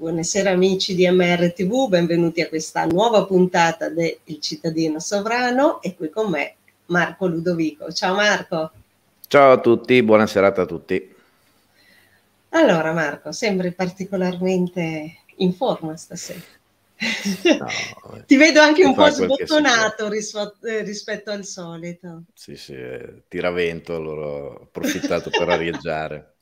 Buonasera amici di MRTV, benvenuti a questa nuova puntata di Il Cittadino Sovrano e qui con me Marco Ludovico. Ciao Marco. Ciao a tutti, buona serata a tutti. Allora Marco, sembri particolarmente in forma stasera. No, eh, Ti vedo anche un po' sbottonato eh, rispetto al solito. Sì, sì, eh, tira vento, allora ho approfittato per arieggiare.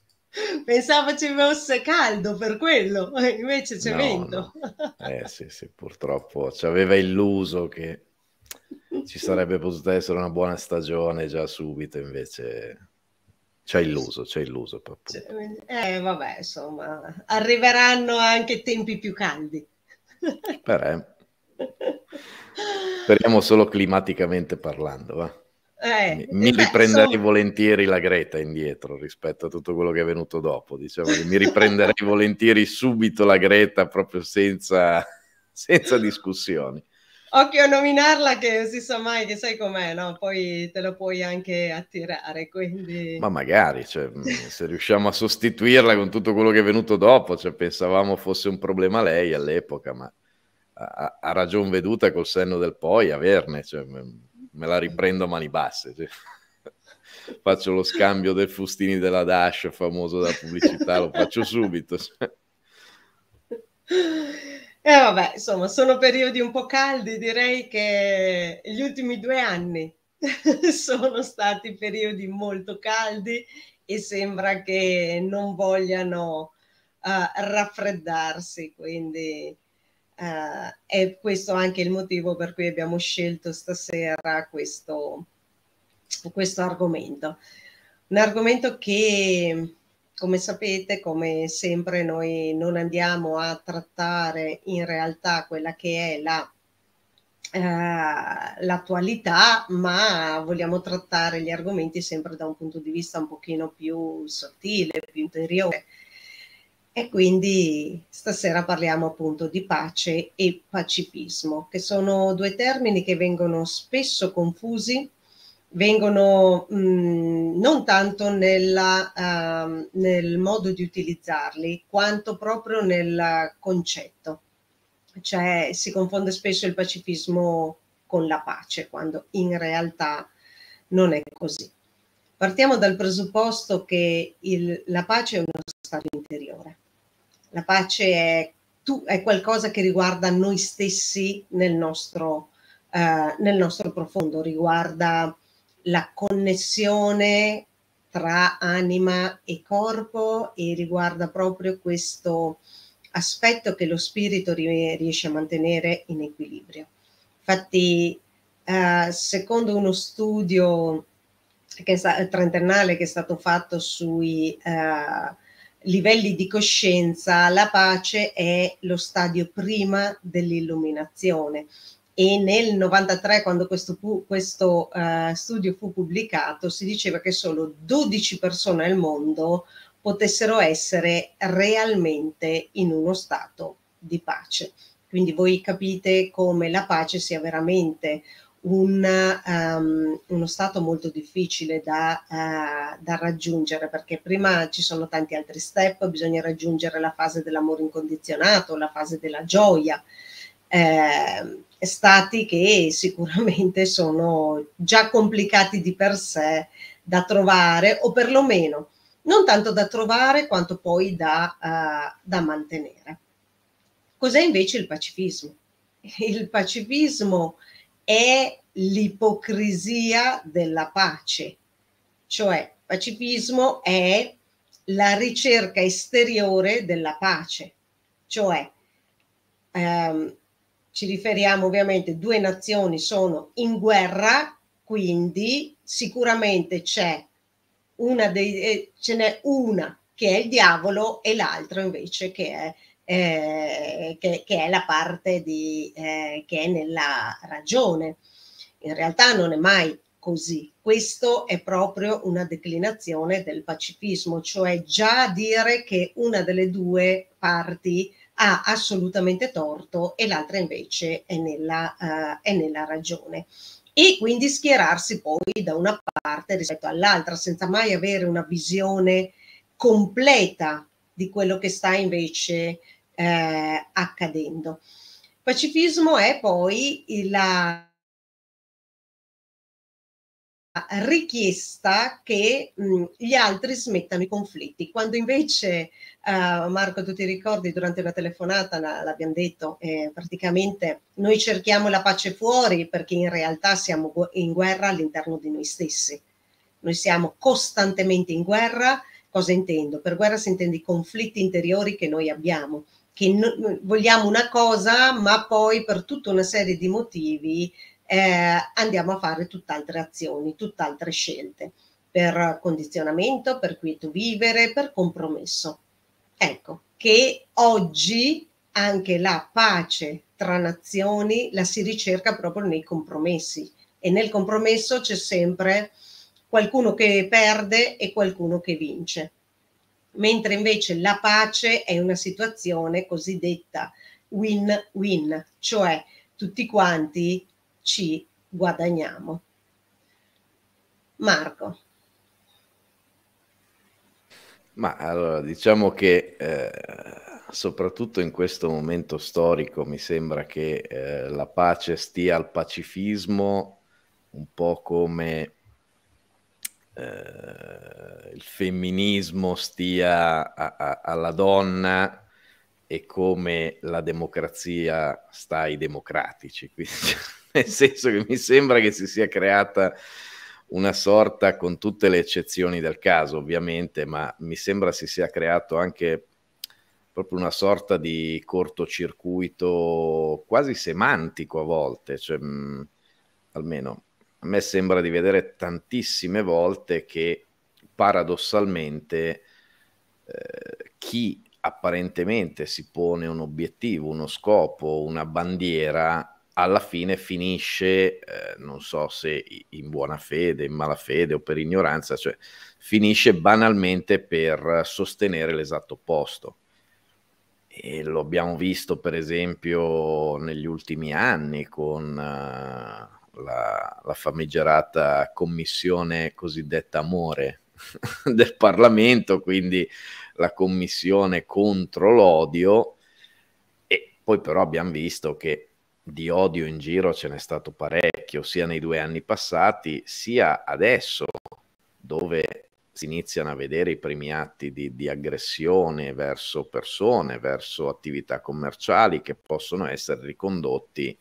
Pensavo ci fosse caldo per quello, eh, invece c'è no, vento. No. Eh sì, sì, purtroppo ci aveva illuso che ci sarebbe potuta essere una buona stagione già subito, invece ci ha illuso, ci ha illuso. Cioè, eh vabbè, insomma, arriveranno anche tempi più caldi. Beh, speriamo solo climaticamente parlando, va. Eh, mi eh, riprenderei beh, volentieri la Greta indietro rispetto a tutto quello che è venuto dopo. Diciamo mi riprenderei volentieri subito la Greta proprio senza, senza discussioni. Occhio a nominarla che si sa mai che sai com'è, no? Poi te lo puoi anche attirare, quindi... Ma magari, cioè, mm, se riusciamo a sostituirla con tutto quello che è venuto dopo, cioè, pensavamo fosse un problema lei all'epoca, ma ha a ragion veduta col senno del poi averne, cioè, mm, me la riprendo a mani basse. Cioè. faccio lo scambio dei fustini della Dash, famoso da pubblicità, lo faccio subito. E cioè. eh vabbè, insomma, sono periodi un po' caldi, direi che gli ultimi due anni sono stati periodi molto caldi e sembra che non vogliano uh, raffreddarsi, quindi eh, è questo anche il motivo per cui abbiamo scelto stasera questo, questo argomento. Un argomento che, come sapete, come sempre noi non andiamo a trattare in realtà quella che è la Uh, l'attualità, ma vogliamo trattare gli argomenti sempre da un punto di vista un pochino più sottile, più interiore. E quindi stasera parliamo appunto di pace e pacifismo, che sono due termini che vengono spesso confusi, vengono mh, mm, non tanto nella, uh, nel modo di utilizzarli, quanto proprio nel concetto. Cioè si confonde spesso il pacifismo con la pace, quando in realtà non è così. Partiamo dal presupposto che il, la pace è uno stato interiore la pace è, tu, è qualcosa che riguarda noi stessi nel nostro, eh, nel nostro profondo, riguarda la connessione tra anima e corpo e riguarda proprio questo aspetto che lo spirito riesce a mantenere in equilibrio. Infatti, eh, secondo uno studio che è eh, trentennale che è stato fatto sui eh, livelli di coscienza, la pace è lo stadio prima dell'illuminazione. E nel 93, quando questo, questo uh, studio fu pubblicato, si diceva che solo 12 persone al mondo potessero essere realmente in uno stato di pace. Quindi voi capite come la pace sia veramente un, um, uno stato molto difficile da, uh, da, raggiungere perché prima ci sono tanti altri step, bisogna raggiungere la fase dell'amore incondizionato, la fase della gioia, eh, stati che sicuramente sono già complicati di per sé da trovare o perlomeno non tanto da trovare quanto poi da, uh, da mantenere. Cos'è invece il pacifismo? Il pacifismo è l'ipocrisia della pace, cioè pacifismo è la ricerca esteriore della pace, cioè ehm, ci riferiamo ovviamente due nazioni sono in guerra, quindi sicuramente c'è una dei, eh, ce n'è una che è il diavolo e l'altra invece che è eh, che, che, è la parte di, eh, che è nella ragione. In realtà non è mai così. Questo è proprio una declinazione del pacifismo, cioè già dire che una delle due parti ha assolutamente torto e l'altra invece è nella, uh, è nella ragione. E quindi schierarsi poi da una parte rispetto all'altra senza mai avere una visione completa di quello che sta invece eh, accadendo. Pacifismo è poi la richiesta che mh, gli altri smettano i conflitti. Quando invece, uh, Marco, tu ti ricordi durante una telefonata, l'abbiamo detto, eh, praticamente noi cerchiamo la pace fuori perché in realtà siamo in guerra all'interno di noi stessi. Noi siamo costantemente in guerra. Cosa intendo? Per guerra si intende i conflitti interiori che noi abbiamo che no, vogliamo una cosa, ma poi per tutta una serie di motivi eh, andiamo a fare tutt'altre azioni, tutt'altre scelte, per condizionamento, per quieto vivere, per compromesso. Ecco, che oggi anche la pace tra nazioni la si ricerca proprio nei compromessi e nel compromesso c'è sempre qualcuno che perde e qualcuno che vince mentre invece la pace è una situazione cosiddetta win-win, cioè tutti quanti ci guadagniamo. Marco. Ma allora diciamo che eh, soprattutto in questo momento storico mi sembra che eh, la pace stia al pacifismo un po' come eh, il femminismo stia a, a, alla donna e come la democrazia sta ai democratici. Quindi, cioè, nel senso che mi sembra che si sia creata una sorta, con tutte le eccezioni del caso ovviamente, ma mi sembra si sia creato anche proprio una sorta di cortocircuito quasi semantico a volte, cioè, mh, mm, almeno a me sembra di vedere tantissime volte che paradossalmente eh, chi apparentemente si pone un obiettivo, uno scopo, una bandiera, alla fine finisce, eh, non so se in buona fede, in malafede o per ignoranza, cioè finisce banalmente per sostenere l'esatto opposto. E lo abbiamo visto per esempio negli ultimi anni con... Eh, la, la famigerata commissione cosiddetta amore del Parlamento, quindi la commissione contro l'odio, e poi però abbiamo visto che di odio in giro ce n'è stato parecchio, sia nei due anni passati, sia adesso, dove si iniziano a vedere i primi atti di, di aggressione verso persone, verso attività commerciali che possono essere ricondotti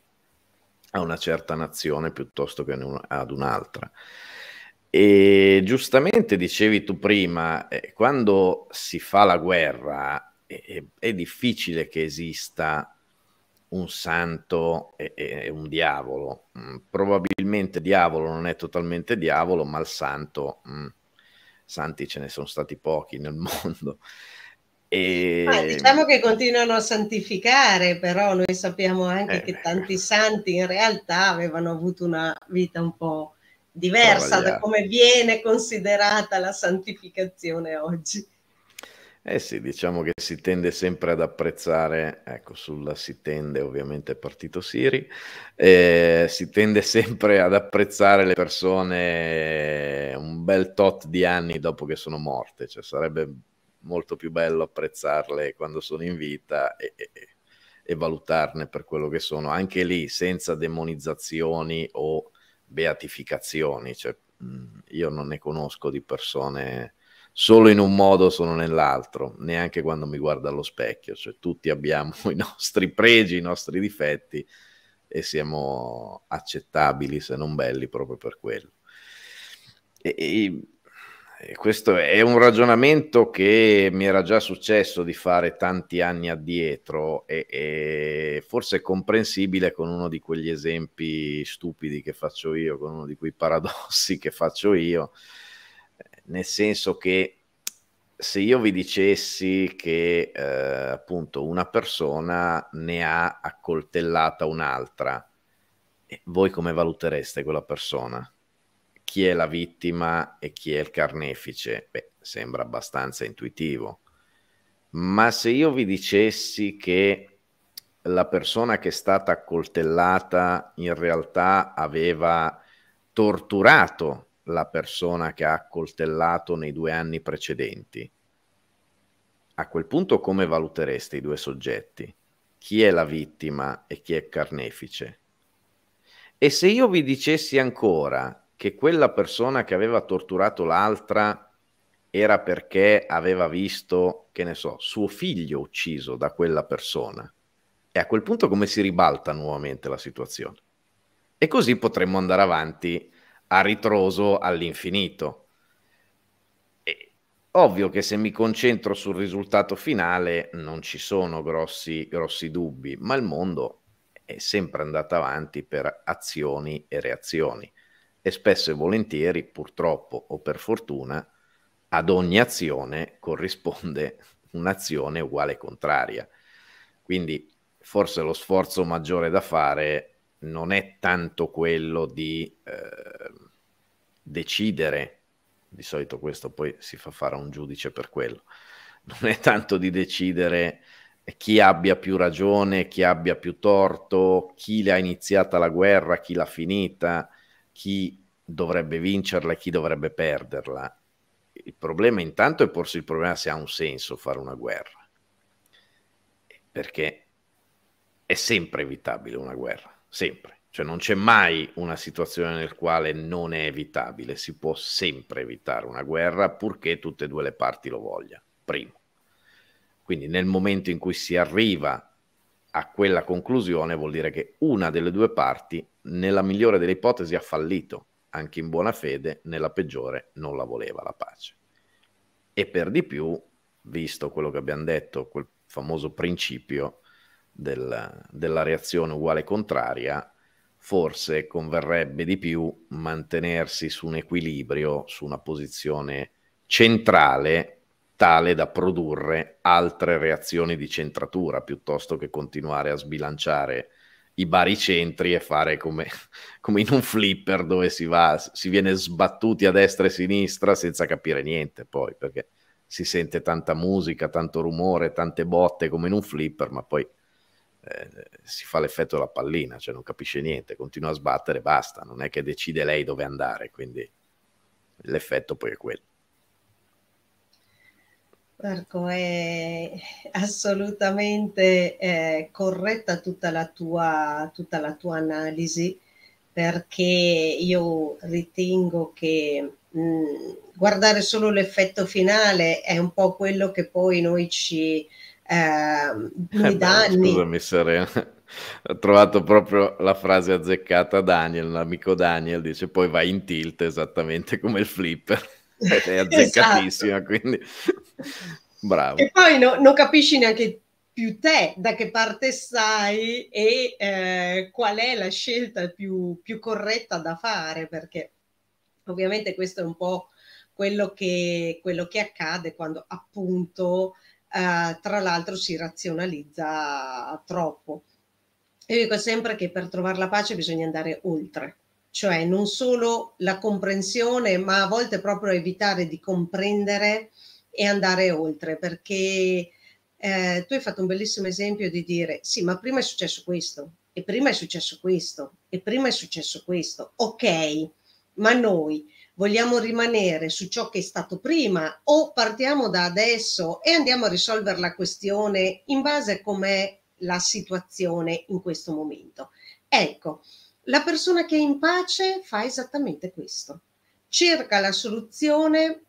a una certa nazione piuttosto che ad un'altra. E giustamente dicevi tu prima, eh, quando si fa la guerra è, è difficile che esista un santo e, e, un diavolo. Mm, probabilmente diavolo non è totalmente diavolo, ma il santo, mh, mm, santi ce ne sono stati pochi nel mondo. E... Ehm ah, diciamo che continuano a santificare, però noi sappiamo anche eh, che tanti santi in realtà avevano avuto una vita un po' diversa da come viene considerata la santificazione oggi. Eh sì, diciamo che si tende sempre ad apprezzare, ecco, sulla si tende ovviamente partito Siri, eh, si tende sempre ad apprezzare le persone un bel tot di anni dopo che sono morte, cioè sarebbe molto più bello apprezzarle quando sono in vita e, e, e valutarne per quello che sono, anche lì senza demonizzazioni o beatificazioni, cioè, mm, io non ne conosco di persone solo in un modo sono nell'altro, neanche quando mi guardo allo specchio, cioè tutti abbiamo i nostri pregi, i nostri difetti e siamo accettabili se non belli proprio per quello. E, e e questo è un ragionamento che mi era già successo di fare tanti anni addietro e, e forse è comprensibile con uno di quegli esempi stupidi che faccio io, con uno di quei paradossi che faccio io, nel senso che se io vi dicessi che eh, appunto una persona ne ha accoltellata un'altra, eh, voi come valutereste quella persona? chi è la vittima e chi è il carnefice? Beh, sembra abbastanza intuitivo. Ma se io vi dicessi che la persona che è stata accoltellata in realtà aveva torturato la persona che ha accoltellato nei due anni precedenti, a quel punto come valutereste i due soggetti? Chi è la vittima e chi è il carnefice? E se io vi dicessi ancora che quella persona che aveva torturato l'altra era perché aveva visto, che ne so, suo figlio ucciso da quella persona. E a quel punto come si ribalta nuovamente la situazione? E così potremmo andare avanti a ritroso all'infinito. E ovvio che se mi concentro sul risultato finale non ci sono grossi, grossi dubbi, ma il mondo è sempre andato avanti per azioni e reazioni e spesso e volentieri, purtroppo o per fortuna, ad ogni azione corrisponde un'azione uguale contraria. Quindi forse lo sforzo maggiore da fare non è tanto quello di eh, decidere, di solito questo poi si fa fare a un giudice per quello, non è tanto di decidere eh, chi abbia più ragione, chi abbia più torto, chi le ha iniziata la guerra, chi l'ha finita, chi dovrebbe vincerla e chi dovrebbe perderla. Il problema intanto è porsi il problema se ha un senso fare una guerra, perché è sempre evitabile una guerra, sempre. Cioè non c'è mai una situazione nel quale non è evitabile, si può sempre evitare una guerra purché tutte e due le parti lo vogliano, primo. Quindi nel momento in cui si arriva a quella conclusione vuol dire che una delle due parti, nella migliore delle ipotesi, ha fallito, anche in buona fede, nella peggiore non la voleva la pace. E per di più, visto quello che abbiamo detto, quel famoso principio del, della reazione uguale contraria, forse converrebbe di più mantenersi su un equilibrio, su una posizione centrale tale da produrre altre reazioni di centratura piuttosto che continuare a sbilanciare i baricentri e fare come, come in un flipper dove si, va, si viene sbattuti a destra e a sinistra senza capire niente poi perché si sente tanta musica, tanto rumore, tante botte come in un flipper ma poi eh, si fa l'effetto della pallina, cioè non capisce niente, continua a sbattere e basta, non è che decide lei dove andare, quindi l'effetto poi è quello. Marco, è assolutamente eh, corretta tutta la, tua, tutta la tua analisi perché io ritengo che mh, guardare solo l'effetto finale è un po' quello che poi noi ci ehm, eh, eh danni. Scusami Serena, ho trovato proprio la frase azzeccata Daniel, l'amico Daniel dice poi vai in tilt esattamente come il flipper ed è esatto. azzeccatissima, esatto. quindi bravo. E poi no, non capisci neanche più te da che parte stai e eh, qual è la scelta più, più, corretta da fare, perché ovviamente questo è un po' quello che, quello che accade quando appunto eh, tra l'altro si razionalizza troppo. Io dico sempre che per trovare la pace bisogna andare oltre cioè non solo la comprensione, ma a volte proprio evitare di comprendere e andare oltre, perché eh, tu hai fatto un bellissimo esempio di dire sì, ma prima è successo questo, e prima è successo questo, e prima è successo questo, ok, ma noi vogliamo rimanere su ciò che è stato prima o partiamo da adesso e andiamo a risolvere la questione in base a com'è la situazione in questo momento. Ecco, la persona che è in pace fa esattamente questo, cerca la soluzione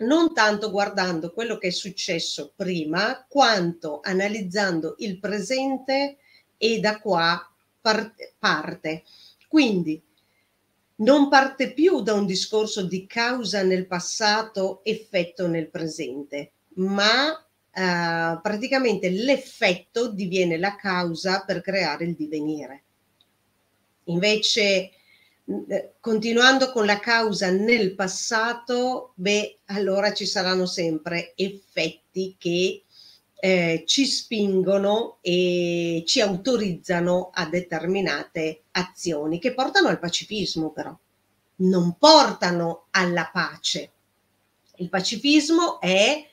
non tanto guardando quello che è successo prima, quanto analizzando il presente e da qua parte. Quindi non parte più da un discorso di causa nel passato, effetto nel presente, ma eh, praticamente l'effetto diviene la causa per creare il divenire. Invece, eh, continuando con la causa nel passato, beh, allora ci saranno sempre effetti che eh, ci spingono e ci autorizzano a determinate azioni che portano al pacifismo, però non portano alla pace. Il pacifismo è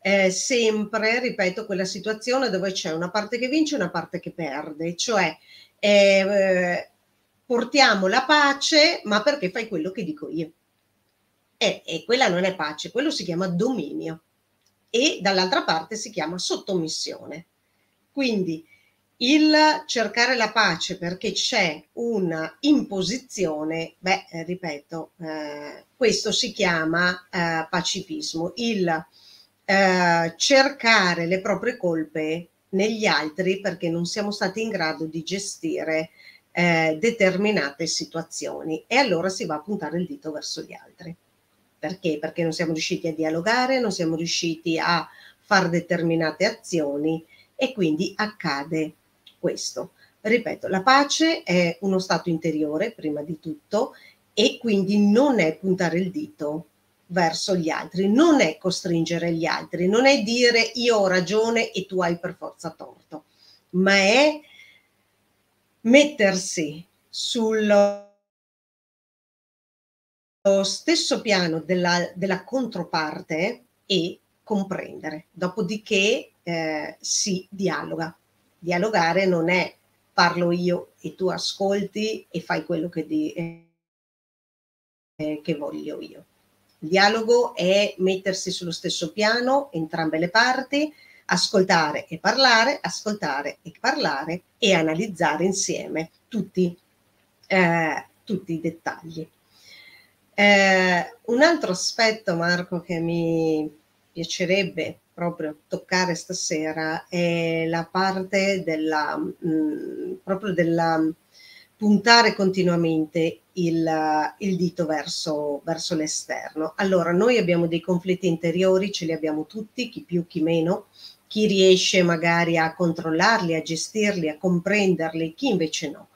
eh, sempre, ripeto, quella situazione dove c'è una parte che vince e una parte che perde, cioè eh, eh portiamo la pace, ma perché fai quello che dico io. E, e quella non è pace, quello si chiama dominio e dall'altra parte si chiama sottomissione. Quindi il cercare la pace perché c'è una imposizione, beh, eh, ripeto, eh, questo si chiama eh, pacifismo, il eh, cercare le proprie colpe negli altri perché non siamo stati in grado di gestire eh, determinate situazioni e allora si va a puntare il dito verso gli altri. Perché? Perché non siamo riusciti a dialogare, non siamo riusciti a fare determinate azioni e quindi accade questo. Ripeto, la pace è uno stato interiore prima di tutto e quindi non è puntare il dito verso gli altri, non è costringere gli altri, non è dire io ho ragione e tu hai per forza torto, ma è mettersi sul stesso piano della, della controparte e comprendere. Dopodiché eh, si dialoga. Dialogare non è parlo io e tu ascolti e fai quello che, di, eh, eh che voglio io. Il dialogo è mettersi sullo stesso piano, entrambe le parti, ascoltare e parlare, ascoltare e parlare e analizzare insieme tutti, eh, tutti i dettagli. Eh, un altro aspetto, Marco, che mi piacerebbe proprio toccare stasera è la parte della, mh, mm, proprio della mm, puntare continuamente il, eh, il dito verso, verso l'esterno. Allora, noi abbiamo dei conflitti interiori, ce li abbiamo tutti, chi più, chi meno, chi riesce magari a controllarli, a gestirli, a comprenderli, chi invece no.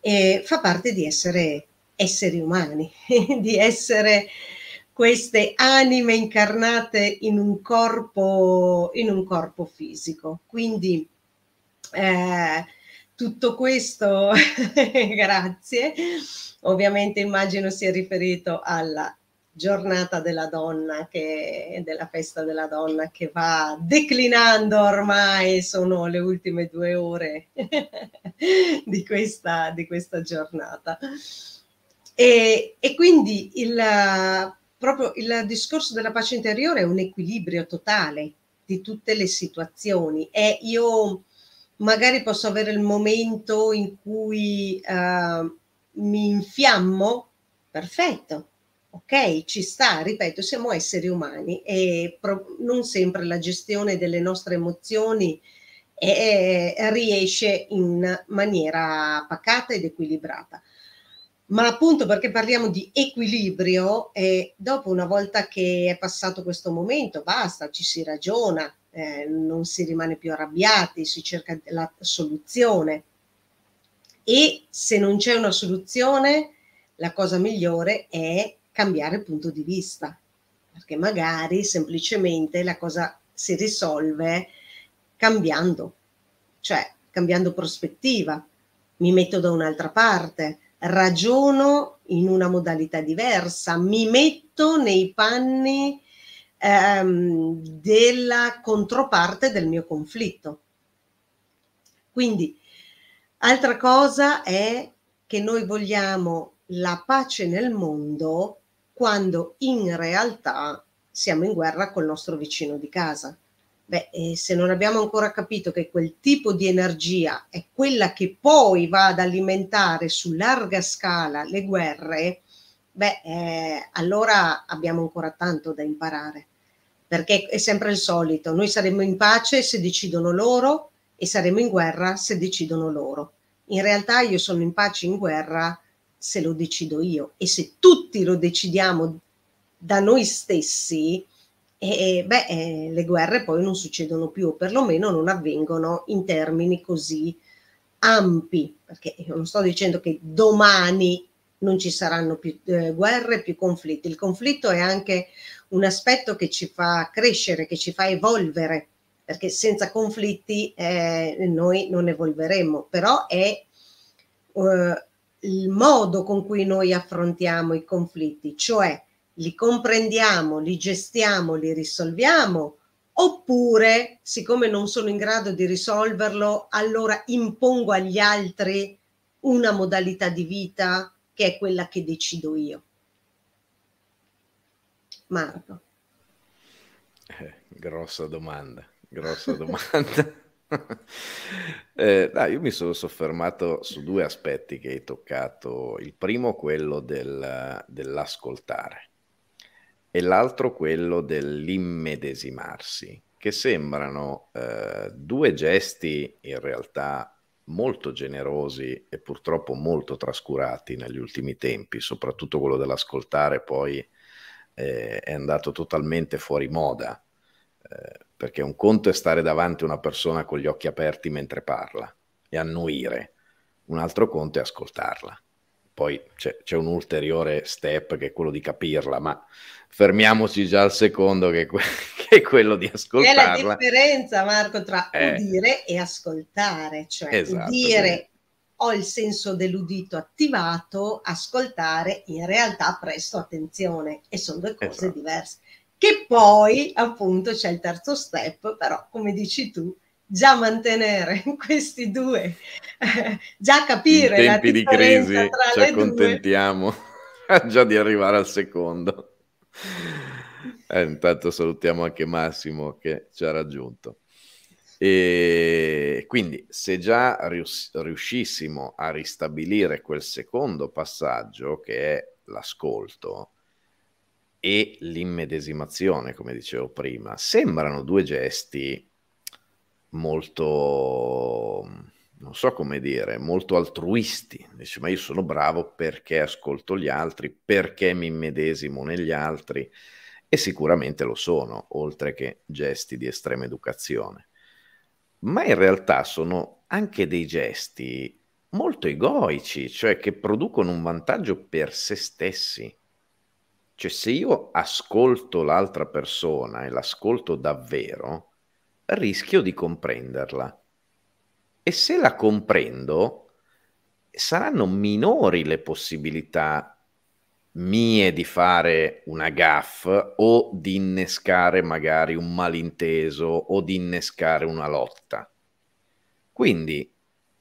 E fa parte di essere esseri umani, di essere queste anime incarnate in un corpo, in un corpo fisico. Quindi eh, tutto questo, grazie, ovviamente immagino sia riferito alla giornata della donna, che, della festa della donna che va declinando ormai, sono le ultime due ore di, questa, di questa giornata. E, e quindi il, proprio il discorso della pace interiore è un equilibrio totale di tutte le situazioni e io magari posso avere il momento in cui uh, mi infiammo, perfetto, ok, ci sta, ripeto, siamo esseri umani e non sempre la gestione delle nostre emozioni è, eh, è, eh, riesce in maniera pacata ed equilibrata. Ma appunto perché parliamo di equilibrio, eh, dopo una volta che è passato questo momento, basta, ci si ragiona, eh, non si rimane più arrabbiati, si cerca la soluzione. E se non c'è una soluzione, la cosa migliore è cambiare punto di vista, perché magari semplicemente la cosa si risolve cambiando, cioè cambiando prospettiva, mi metto da un'altra parte, ragiono in una modalità diversa, mi metto nei panni ehm, della controparte del mio conflitto. Quindi, altra cosa è che noi vogliamo la pace nel mondo quando in realtà siamo in guerra col nostro vicino di casa. Beh, se non abbiamo ancora capito che quel tipo di energia è quella che poi va ad alimentare su larga scala le guerre, beh, eh, allora abbiamo ancora tanto da imparare. Perché è sempre il solito, noi saremo in pace se decidono loro e saremo in guerra se decidono loro. In realtà io sono in pace in guerra se lo decido io e se tutti lo decidiamo da noi stessi, eh, eh, beh, eh, le guerre poi non succedono più o perlomeno non avvengono in termini così ampi, perché io non sto dicendo che domani non ci saranno più eh, guerre, più conflitti. Il conflitto è anche un aspetto che ci fa crescere, che ci fa evolvere, perché senza conflitti eh, noi non evolveremo, però è eh, il modo con cui noi affrontiamo i conflitti, cioè li comprendiamo, li gestiamo, li risolviamo, oppure, siccome non sono in grado di risolverlo, allora impongo agli altri una modalità di vita che è quella che decido io. Marco. Eh, grossa domanda, grossa domanda. eh, no, io mi sono soffermato su due aspetti che hai toccato. Il primo, quello del, dell'ascoltare, e l'altro, quello dell'immedesimarsi, che sembrano eh, due gesti in realtà molto generosi e purtroppo molto trascurati negli ultimi tempi, soprattutto quello dell'ascoltare poi eh, è andato totalmente fuori moda. Eh, perché un conto è stare davanti a una persona con gli occhi aperti mentre parla e annuire, un altro conto è ascoltarla. Poi c'è, un ulteriore step che è quello di capirla, ma fermiamoci già al secondo che, che è quello di ascoltarla. È la differenza, Marco, tra eh. udire e ascoltare, cioè esatto, udire sì. ho il senso dell'udito attivato, ascoltare in realtà presto attenzione e sono due cose esatto. diverse che poi appunto c'è il terzo step, però come dici tu, già mantenere questi due, eh, già capire in tempi di crisi ci accontentiamo già di arrivare al secondo. Eh, intanto salutiamo anche Massimo che ci ha raggiunto. E quindi se già rius- riuscissimo a ristabilire quel secondo passaggio che è l'ascolto, e l'immedesimazione, come dicevo prima, sembrano due gesti molto, non so come dire, molto altruisti. Dice, ma io sono bravo perché ascolto gli altri, perché mi immedesimo negli altri, e sicuramente lo sono, oltre che gesti di estrema educazione. Ma in realtà sono anche dei gesti molto egoici, cioè che producono un vantaggio per se stessi cioè, se io ascolto l'altra persona e l'ascolto davvero, rischio di comprenderla. E se la comprendo, saranno minori le possibilità mie di fare una gaff o di innescare magari un malinteso o di innescare una lotta. Quindi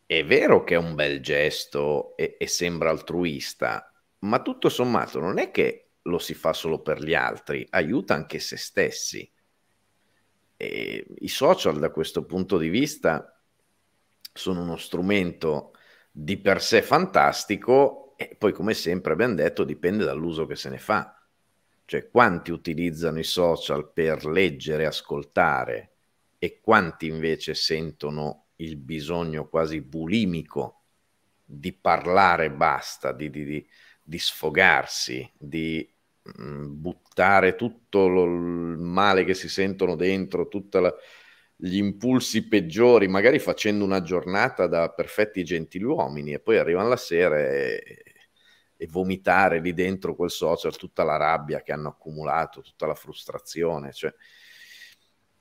è vero che è un bel gesto e, e sembra altruista, ma tutto sommato non è che lo si fa solo per gli altri, aiuta anche se stessi. E I social da questo punto di vista sono uno strumento di per sé fantastico e poi come sempre abbiamo detto dipende dall'uso che se ne fa. Cioè quanti utilizzano i social per leggere, ascoltare e quanti invece sentono il bisogno quasi bulimico di parlare basta, di, di, di, di sfogarsi, di Mm, buttare tutto lo, il male che si sentono dentro, tutti gli impulsi peggiori, magari facendo una giornata da perfetti gentiluomini e poi arrivano la sera e, e vomitare lì dentro quel social tutta la rabbia che hanno accumulato, tutta la frustrazione. Cioè.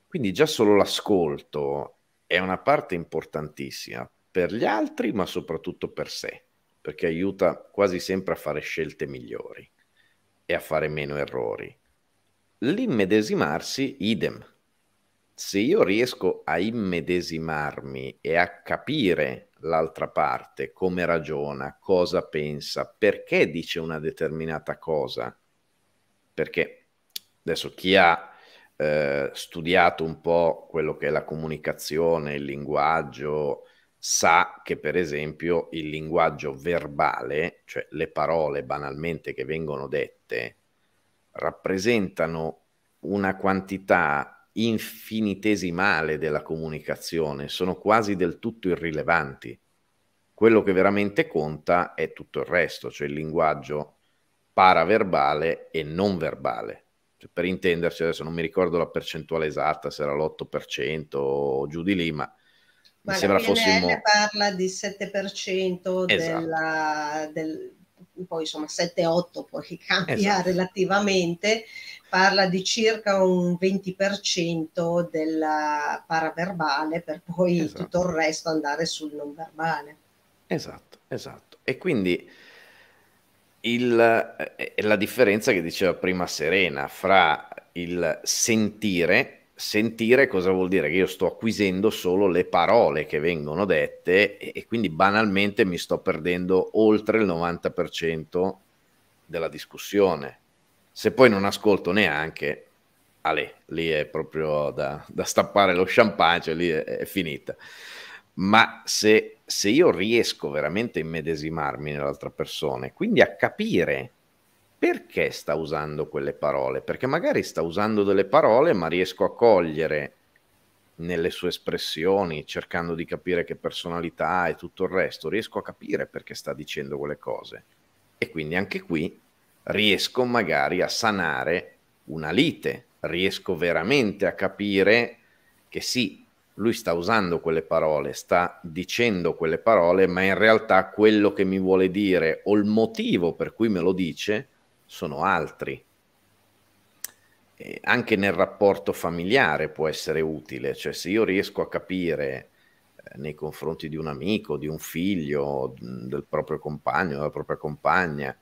Quindi già solo l'ascolto è una parte importantissima per gli altri, ma soprattutto per sé, perché aiuta quasi sempre a fare scelte migliori e a fare meno errori. L'immedesimarsi, idem. Se io riesco a immedesimarmi e a capire l'altra parte, come ragiona, cosa pensa, perché dice una determinata cosa, perché adesso chi ha eh, studiato un po' quello che è la comunicazione, il linguaggio, sa che per esempio il linguaggio verbale, cioè le parole banalmente che vengono dette, rappresentano una quantità infinitesimale della comunicazione, sono quasi del tutto irrilevanti. Quello che veramente conta è tutto il resto, cioè il linguaggio paraverbale e non verbale. Cioè, per intenderci, adesso non mi ricordo la percentuale esatta, se era l'8% o giù di lì, ma ma sembra fossimo... parla di 7% esatto. della, del, poi insomma 7-8 poi cambia esatto. relativamente, parla di circa un 20% del paraverbale per poi esatto. tutto il resto andare sul non verbale. Esatto, esatto. E quindi il, eh, eh, la differenza che diceva prima Serena fra il sentire sentire cosa vuol dire? Che io sto acquisendo solo le parole che vengono dette e, e quindi banalmente mi sto perdendo oltre il 90% della discussione. Se poi non ascolto neanche, Ale, lì è proprio da, da stappare lo champagne, cioè lì è, è finita. Ma se, se io riesco veramente a immedesimarmi nell'altra persona e quindi a capire perché sta usando quelle parole? Perché magari sta usando delle parole, ma riesco a cogliere nelle sue espressioni, cercando di capire che personalità ha e tutto il resto, riesco a capire perché sta dicendo quelle cose. E quindi anche qui riesco magari a sanare una lite, riesco veramente a capire che sì, lui sta usando quelle parole, sta dicendo quelle parole, ma in realtà quello che mi vuole dire o il motivo per cui me lo dice sono altri. E anche nel rapporto familiare può essere utile, cioè se io riesco a capire eh, nei confronti di un amico, di un figlio, del proprio compagno, della propria compagna,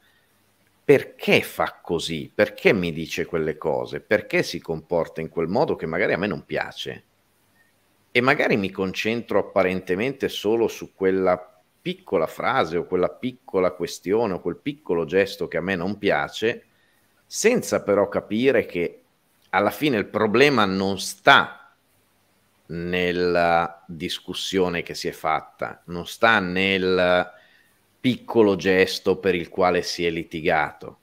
perché fa così, perché mi dice quelle cose, perché si comporta in quel modo che magari a me non piace. E magari mi concentro apparentemente solo su quella piccola frase o quella piccola questione o quel piccolo gesto che a me non piace, senza però capire che alla fine il problema non sta nella discussione che si è fatta, non sta nel piccolo gesto per il quale si è litigato.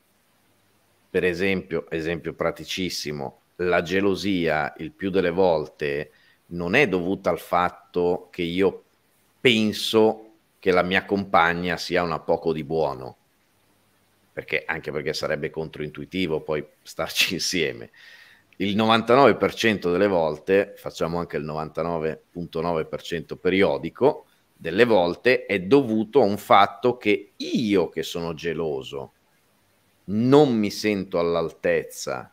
Per esempio, esempio praticissimo, la gelosia il più delle volte non è dovuta al fatto che io penso che la mia compagna sia una poco di buono, perché, anche perché sarebbe controintuitivo poi starci insieme. Il 99% delle volte, facciamo anche il 99.9% periodico, delle volte è dovuto a un fatto che io che sono geloso non mi sento all'altezza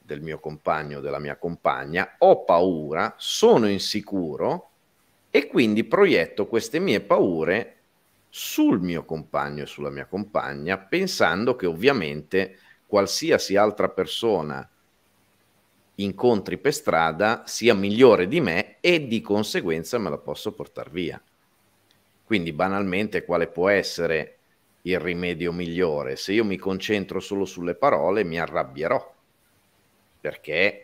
del mio compagno o della mia compagna, ho paura, sono insicuro e quindi proietto queste mie paure sul mio compagno e sulla mia compagna, pensando che ovviamente qualsiasi altra persona incontri per strada sia migliore di me e di conseguenza me la posso portare via. Quindi banalmente quale può essere il rimedio migliore? Se io mi concentro solo sulle parole mi arrabbierò perché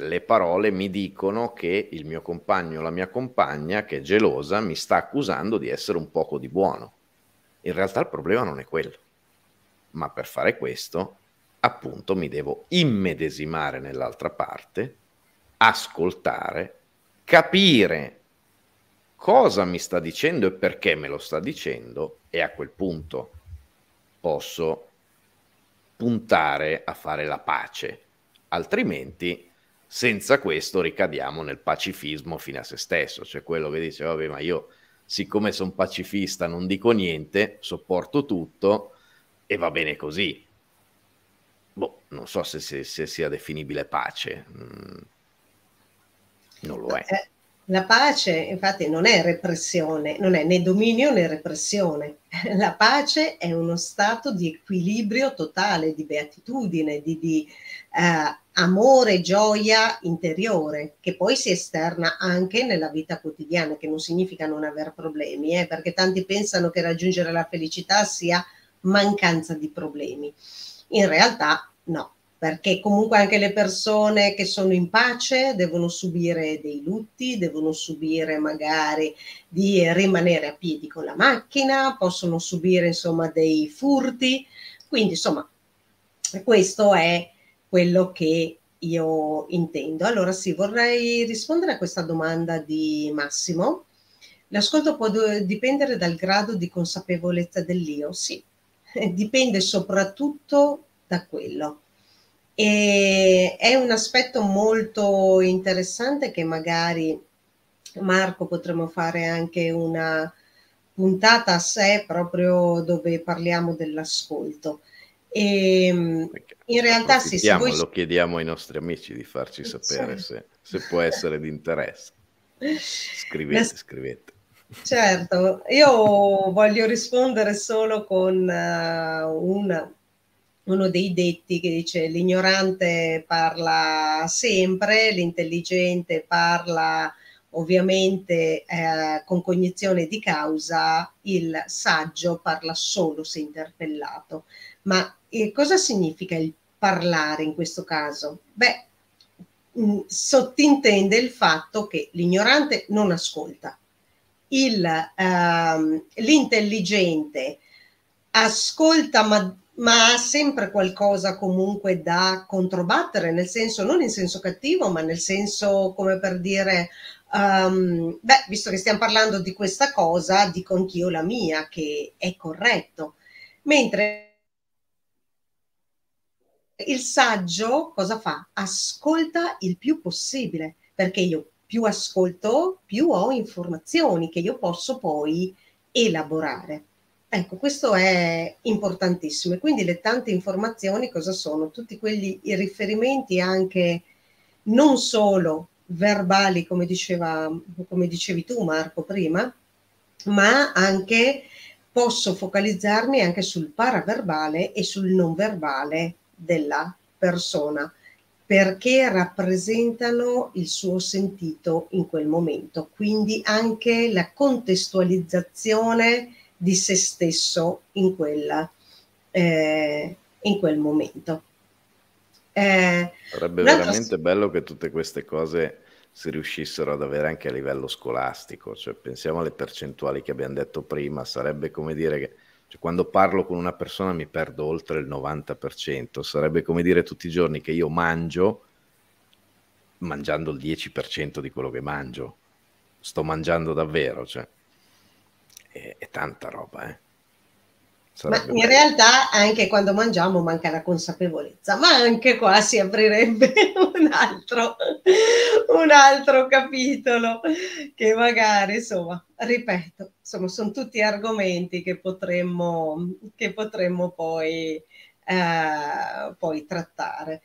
le parole mi dicono che il mio compagno o la mia compagna, che è gelosa, mi sta accusando di essere un poco di buono. In realtà il problema non è quello. Ma per fare questo, appunto, mi devo immedesimare nell'altra parte, ascoltare, capire cosa mi sta dicendo e perché me lo sta dicendo e a quel punto posso puntare a fare la pace. Altrimenti senza questo ricadiamo nel pacifismo fine a se stesso, cioè quello che dice, vabbè, ma io siccome sono pacifista non dico niente, sopporto tutto e va bene così. Boh, non so se, se, se sia definibile pace. Mm, non lo è. Eh, la pace infatti non è repressione, non è né dominio né repressione. La pace è uno stato di equilibrio totale, di beatitudine, di, di eh, amore, gioia interiore, che poi si esterna anche nella vita quotidiana, che non significa non avere problemi, eh, perché tanti pensano che raggiungere la felicità sia mancanza di problemi. In realtà no, perché comunque anche le persone che sono in pace devono subire dei lutti, devono subire magari di rimanere a piedi con la macchina, possono subire insomma dei furti, quindi insomma questo è quello che io intendo. Allora sì, vorrei rispondere a questa domanda di Massimo. L'ascolto può dipendere dal grado di consapevolezza dell'io, sì, dipende soprattutto da quello e è un aspetto molto interessante che magari Marco potremmo fare anche una puntata a sé proprio dove parliamo dell'ascolto. E, ehm, in realtà sì, se voi... lo chiediamo ai nostri amici di farci sapere se, se può essere di interesse. Scrivete, La... scrivete. Certo, io voglio rispondere solo con uh, una uno dei detti che dice l'ignorante parla sempre, l'intelligente parla ovviamente eh, con cognizione di causa, il saggio parla solo se interpellato. Ma eh, cosa significa il parlare in questo caso? Beh, mh, mm, sottintende il fatto che l'ignorante non ascolta, il, ehm, l'intelligente ascolta ma ma ha sempre qualcosa comunque da controbattere, nel senso non in senso cattivo, ma nel senso come per dire, um, beh, visto che stiamo parlando di questa cosa, dico anch'io la mia, che è corretto. Mentre il saggio cosa fa? Ascolta il più possibile, perché io più ascolto, più ho informazioni che io posso poi elaborare. Ecco, questo è importantissimo. E quindi le tante informazioni cosa sono? Tutti quelli i riferimenti anche non solo verbali, come, diceva, come dicevi tu Marco prima, ma anche posso focalizzarmi anche sul paraverbale e sul non verbale della persona perché rappresentano il suo sentito in quel momento. Quindi anche la contestualizzazione di se stesso in, quella, eh, in quel momento. Eh, Sarebbe veramente s- bello che tutte queste cose si riuscissero ad avere anche a livello scolastico, cioè pensiamo alle percentuali che abbiamo detto prima, sarebbe come dire che cioè, quando parlo con una persona mi perdo oltre il 90%, sarebbe come dire tutti i giorni che io mangio mangiando il 10% di quello che mangio, sto mangiando davvero, cioè è, è tanta roba, eh. ma in bello. realtà anche quando mangiamo manca la consapevolezza, ma anche qua si aprirebbe un altro, un altro capitolo che magari, insomma, ripeto, insomma, sono tutti argomenti che potremmo, che potremmo poi, eh, poi trattare.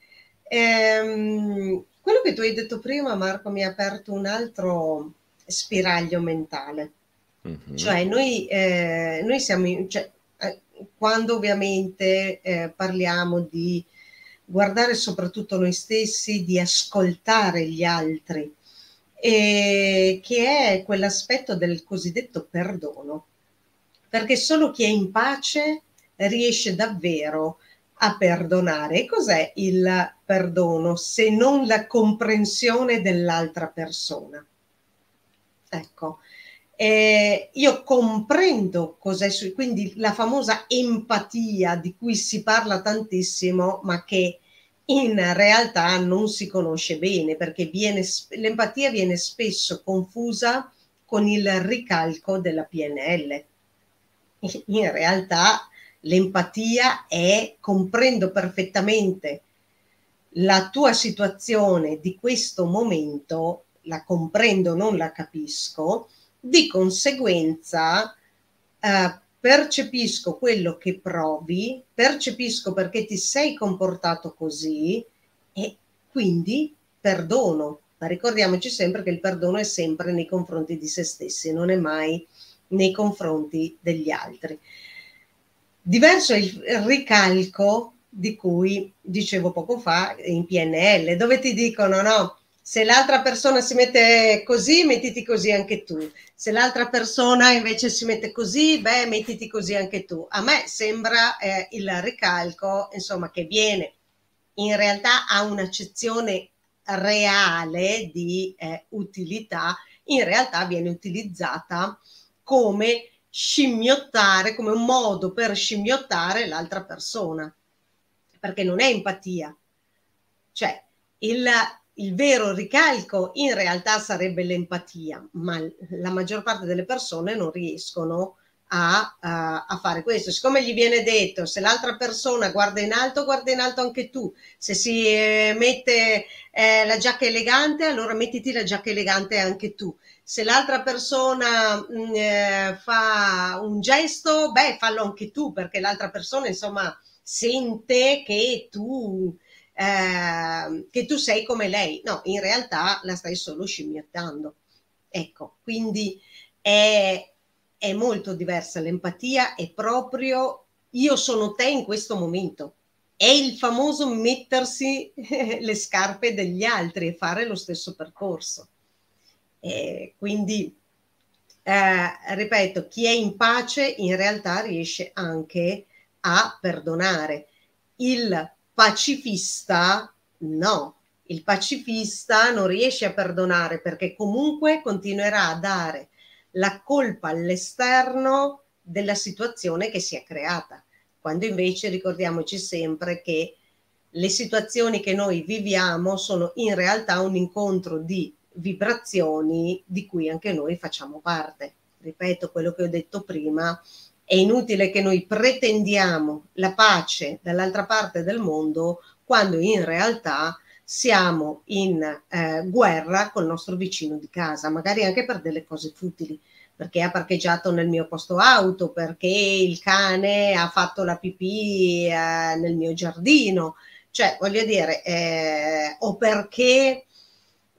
Ehm, quello che tu hai detto prima, Marco, mi ha aperto un altro spiraglio mentale Mm-hmm. Cioè noi, eh, noi siamo, in, cioè, eh, quando ovviamente eh, parliamo di guardare soprattutto noi stessi, di ascoltare gli altri, che è quell'aspetto del cosiddetto perdono, perché solo chi è in pace riesce davvero a perdonare. E cos'è il perdono se non la comprensione dell'altra persona? Ecco, eh, io comprendo cos'è, quindi la famosa empatia di cui si parla tantissimo, ma che in realtà non si conosce bene perché viene, l'empatia viene spesso confusa con il ricalco della PNL. In realtà l'empatia è comprendo perfettamente la tua situazione di questo momento, la comprendo, non la capisco, di conseguenza eh, percepisco quello che provi, percepisco perché ti sei comportato così e quindi perdono. Ma ricordiamoci sempre che il perdono è sempre nei confronti di se stessi, non è mai nei confronti degli altri. Diverso è il ricalco di cui dicevo poco fa in PNL, dove ti dicono no, se l'altra persona si mette così, mettiti così anche tu. Se l'altra persona invece si mette così, beh, mettiti così anche tu. A me sembra eh, il ricalco, insomma, che viene in realtà a un'accezione reale di eh, utilità, in realtà viene utilizzata come scimmiottare, come un modo per scimmiottare l'altra persona, perché non è empatia. Cioè, il il vero ricalco in realtà sarebbe l'empatia, ma la maggior parte delle persone non riescono a, a, eh, a fare questo. Siccome gli viene detto, se l'altra persona guarda in alto, guarda in alto anche tu, se si eh, mette eh, la giacca elegante, allora mettiti la giacca elegante anche tu. Se l'altra persona mh, mm, eh, fa un gesto, beh, fallo anche tu, perché l'altra persona, insomma, sente che tu eh, che tu sei come lei. No, in realtà la stai solo scimmiottando. Ecco, quindi è, è molto diversa l'empatia, è proprio io sono te in questo momento. È il famoso mettersi le scarpe degli altri e fare lo stesso percorso. E quindi, eh, ripeto, chi è in pace in realtà riesce anche a perdonare. Il pacifista no, il pacifista non riesce a perdonare perché comunque continuerà a dare la colpa all'esterno della situazione che si è creata, quando invece ricordiamoci sempre che le situazioni che noi viviamo sono in realtà un incontro di vibrazioni di cui anche noi facciamo parte. Ripeto quello che ho detto prima, è inutile che noi pretendiamo la pace dall'altra parte del mondo quando in realtà siamo in eh, guerra col nostro vicino di casa, magari anche per delle cose futili, perché ha parcheggiato nel mio posto auto, perché il cane ha fatto la pipì eh, nel mio giardino, cioè voglio dire, eh, o perché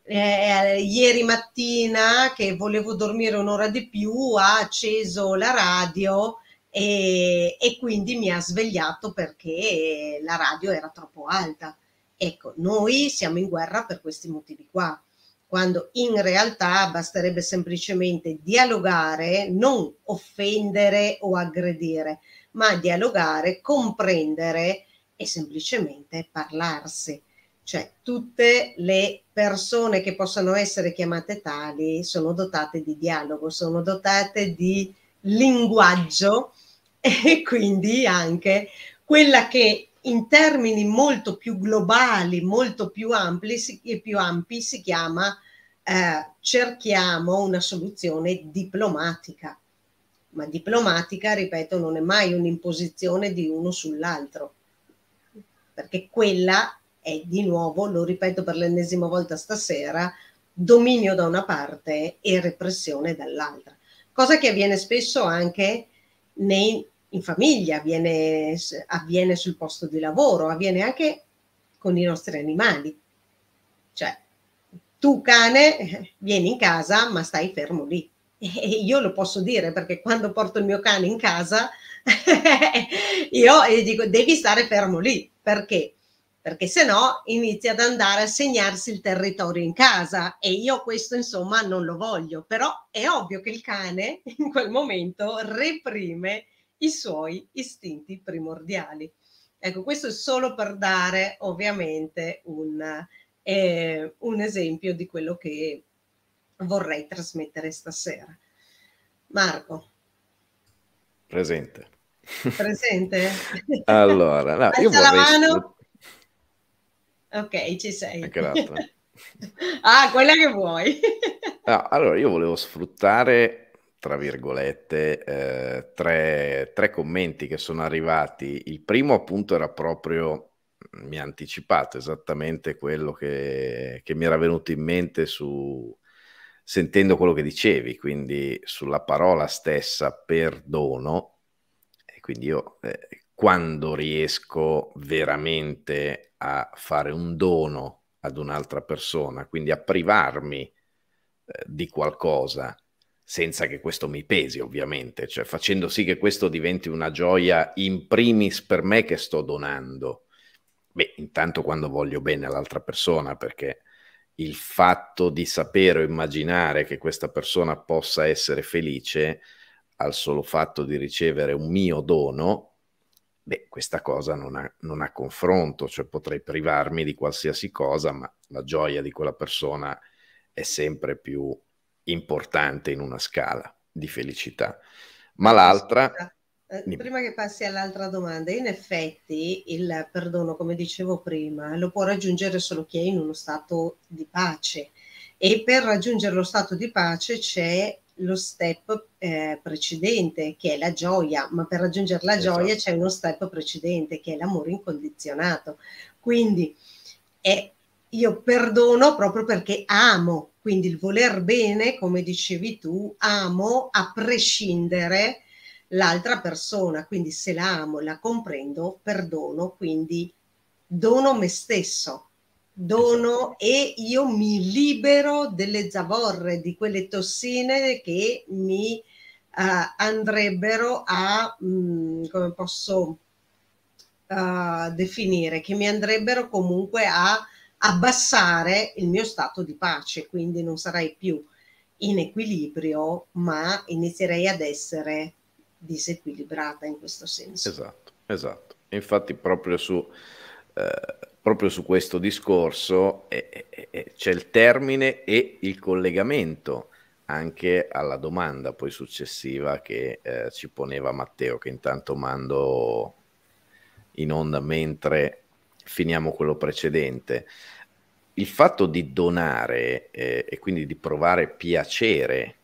eh, ieri mattina che volevo dormire un'ora di più, ha acceso la radio e, e quindi mi ha svegliato perché la radio era troppo alta. Ecco, noi siamo in guerra per questi motivi qua quando in realtà basterebbe semplicemente dialogare, non offendere o aggredire, ma dialogare, comprendere e semplicemente parlarsi cioè tutte le persone che possono essere chiamate tali sono dotate di dialogo, sono dotate di linguaggio e quindi anche quella che in termini molto più globali, molto più ampli e più ampi, si chiama eh, cerchiamo una soluzione diplomatica. Ma diplomatica, ripeto, non è mai un'imposizione di uno sull'altro, perché quella e di nuovo, lo ripeto per l'ennesima volta stasera, dominio da una parte e repressione dall'altra, cosa che avviene spesso anche nei, in famiglia, avviene, avviene sul posto di lavoro, avviene anche con i nostri animali. Cioè, tu cane vieni in casa ma stai fermo lì. E io lo posso dire perché quando porto il mio cane in casa io gli dico devi stare fermo lì perché perché se no inizia ad andare a segnarsi il territorio in casa e io questo insomma non lo voglio, però è ovvio che il cane in quel momento reprime i suoi istinti primordiali. Ecco, questo è solo per dare ovviamente un, eh, un esempio di quello che vorrei trasmettere stasera. Marco. Presente. Presente? allora, no, io vorrei... la mano. Ok, ci sei. Anche l'altra. ah, quella che vuoi. no, ah, allora, io volevo sfruttare, tra virgolette, eh, tre, tre commenti che sono arrivati. Il primo appunto era proprio mm, mi ha anticipato esattamente quello che, che, mi era venuto in mente su, sentendo quello che dicevi, quindi sulla parola stessa perdono. E quindi io eh, quando riesco veramente a fare un dono ad un'altra persona, quindi a privarmi eh, di qualcosa senza che questo mi pesi ovviamente, cioè facendo sì che questo diventi una gioia in primis per me che sto donando. Beh, intanto quando voglio bene all'altra persona, perché il fatto di sapere o immaginare che questa persona possa essere felice al solo fatto di ricevere un mio dono Beh, questa cosa non ha, non ha confronto, cioè potrei privarmi di qualsiasi cosa, ma la gioia di quella persona è sempre più importante in una scala di felicità. Ma l'altra... Eh, prima che passi all'altra domanda, in effetti il perdono, come dicevo prima, lo può raggiungere solo chi è in uno stato di pace e per raggiungere lo stato di pace c'è lo step eh, precedente che è la gioia, ma per raggiungere la esatto. gioia c'è uno step precedente che è l'amore incondizionato. Quindi è, io perdono proprio perché amo, quindi il voler bene, come dicevi tu, amo a prescindere l'altra persona, quindi se la amo, la comprendo, perdono, quindi dono me stesso Esatto. dono e io mi libero delle zavorre, di quelle tossine che mi uh, andrebbero a, mh, mm, come posso uh, definire, che mi andrebbero comunque a abbassare il mio stato di pace, quindi non sarei più in equilibrio, ma inizierei ad essere disequilibrata in questo senso. Esatto, esatto. Infatti proprio su... Eh proprio su questo discorso eh, eh, eh, c'è il termine e il collegamento anche alla domanda poi successiva che eh, ci poneva Matteo, che intanto mando in onda mentre finiamo quello precedente. Il fatto di donare eh, e quindi di provare piacere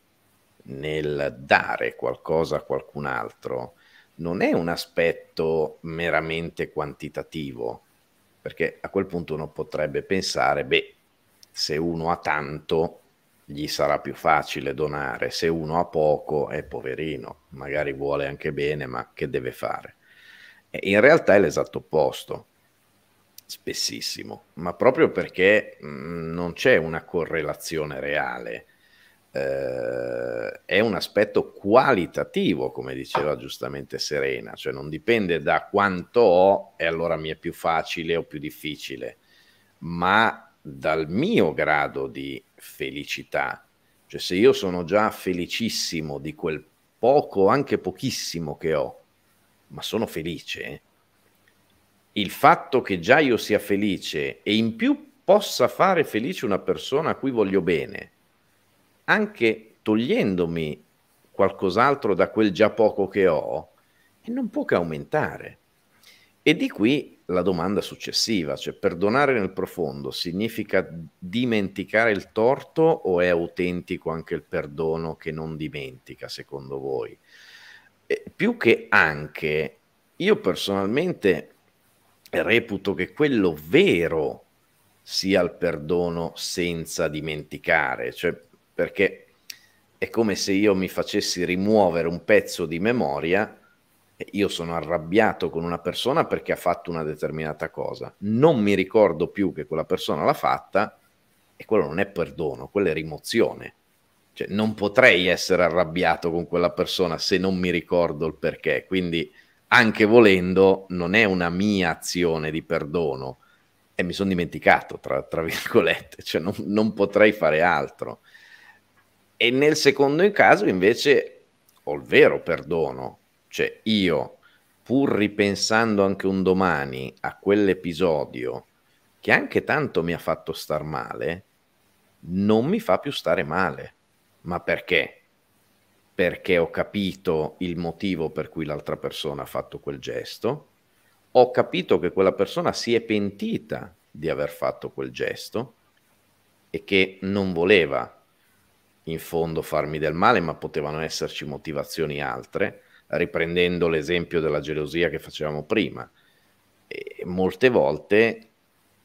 nel dare qualcosa a qualcun altro non è un aspetto meramente quantitativo, perché a quel punto uno potrebbe pensare, beh, se uno ha tanto gli sarà più facile donare, se uno ha poco è poverino, magari vuole anche bene, ma che deve fare? E in realtà è l'esatto opposto, spessissimo, ma proprio perché mh, mm, non c'è una correlazione reale eh, è un aspetto qualitativo, come diceva giustamente Serena, cioè non dipende da quanto ho e allora mi è più facile o più difficile, ma dal mio grado di felicità. Cioè se io sono già felicissimo di quel poco, anche pochissimo che ho, ma sono felice, il fatto che già io sia felice e in più possa fare felice una persona a cui voglio bene, anche togliendomi qualcos'altro da quel già poco che ho, non può che aumentare. E di qui la domanda successiva, cioè perdonare nel profondo significa dimenticare il torto o è autentico anche il perdono che non dimentica, secondo voi? E più che anche, io personalmente reputo che quello vero sia il perdono senza dimenticare, cioè perché è come se io mi facessi rimuovere un pezzo di memoria e io sono arrabbiato con una persona perché ha fatto una determinata cosa, non mi ricordo più che quella persona l'ha fatta e quello non è perdono, quello è rimozione. Cioè, non potrei essere arrabbiato con quella persona se non mi ricordo il perché, quindi anche volendo non è una mia azione di perdono e mi sono dimenticato, tra, tra virgolette, cioè non, non potrei fare altro. E nel secondo caso invece ho il vero perdono, cioè io pur ripensando anche un domani a quell'episodio che anche tanto mi ha fatto star male, non mi fa più stare male. Ma perché? Perché ho capito il motivo per cui l'altra persona ha fatto quel gesto, ho capito che quella persona si è pentita di aver fatto quel gesto e che non voleva in fondo farmi del male, ma potevano esserci motivazioni altre, riprendendo l'esempio della gelosia che facevamo prima. E molte volte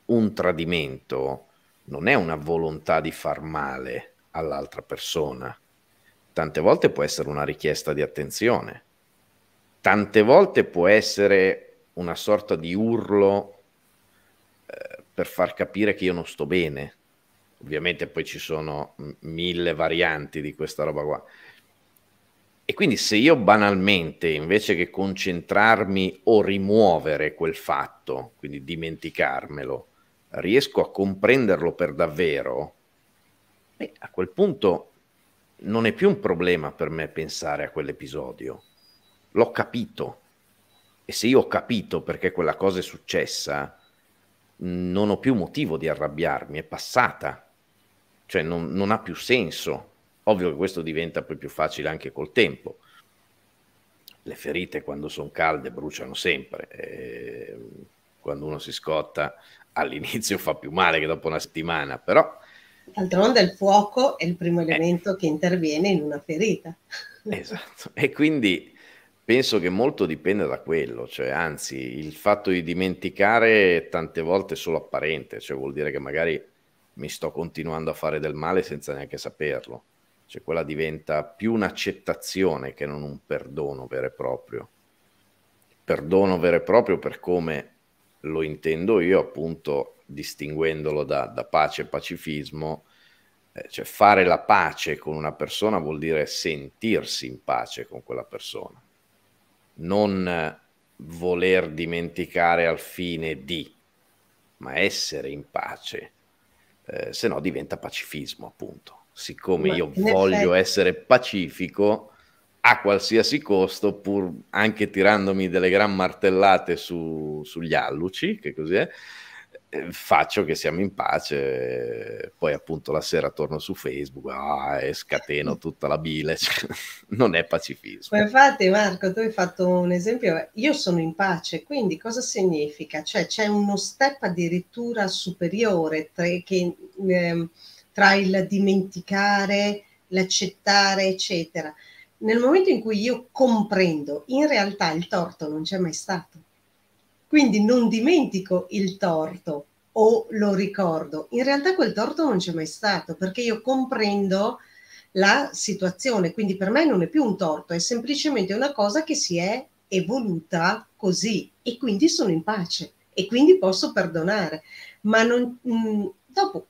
un tradimento non è una volontà di far male all'altra persona, tante volte può essere una richiesta di attenzione, tante volte può essere una sorta di urlo eh, per far capire che io non sto bene, Ovviamente poi ci sono mille varianti di questa roba qua. E quindi se io banalmente, invece che concentrarmi o rimuovere quel fatto, quindi dimenticarmelo, riesco a comprenderlo per davvero, beh, a quel punto non è più un problema per me pensare a quell'episodio. L'ho capito. E se io ho capito perché quella cosa è successa, non ho più motivo di arrabbiarmi, è passata cioè non, non ha più senso. Ovvio che questo diventa poi più facile anche col tempo. Le ferite quando sono calde bruciano sempre, eh, quando uno si scotta all'inizio fa più male che dopo una settimana, però... D'altronde il fuoco è il primo eh. elemento eh, che interviene in una ferita. Esatto, e quindi penso che molto dipenda da quello, cioè anzi il fatto di dimenticare tante volte è solo apparente, cioè vuol dire che magari mi sto continuando a fare del male senza neanche saperlo. Cioè quella diventa più un'accettazione che non un perdono vero e proprio. Perdono vero e proprio per come lo intendo io, appunto, distinguendolo da, da pace e pacifismo, eh, cioè fare la pace con una persona vuol dire sentirsi in pace con quella persona, non eh, voler dimenticare al fine di, ma essere in pace eh, se no diventa pacifismo appunto. Siccome Ma io voglio effetti... essere pacifico a qualsiasi costo, pur anche tirandomi delle gran martellate su, sugli alluci, che così è, eh, faccio che siamo in pace, poi appunto la sera torno su Facebook ah, e eh, scateno tutta la bile, cioè, non è pacifismo. Ma infatti Marco, tu hai fatto un esempio, io sono in pace, quindi cosa significa? Cioè c'è uno step addirittura superiore tra, che, eh, tra il dimenticare, l'accettare, eccetera. Nel momento in cui io comprendo, in realtà il torto non c'è mai stato quindi non dimentico il torto o lo ricordo. In realtà quel torto non c'è mai stato perché io comprendo la situazione, quindi per me non è più un torto, è semplicemente una cosa che si è evoluta così e quindi sono in pace e quindi posso perdonare. Ma non, mh, mm, dopo,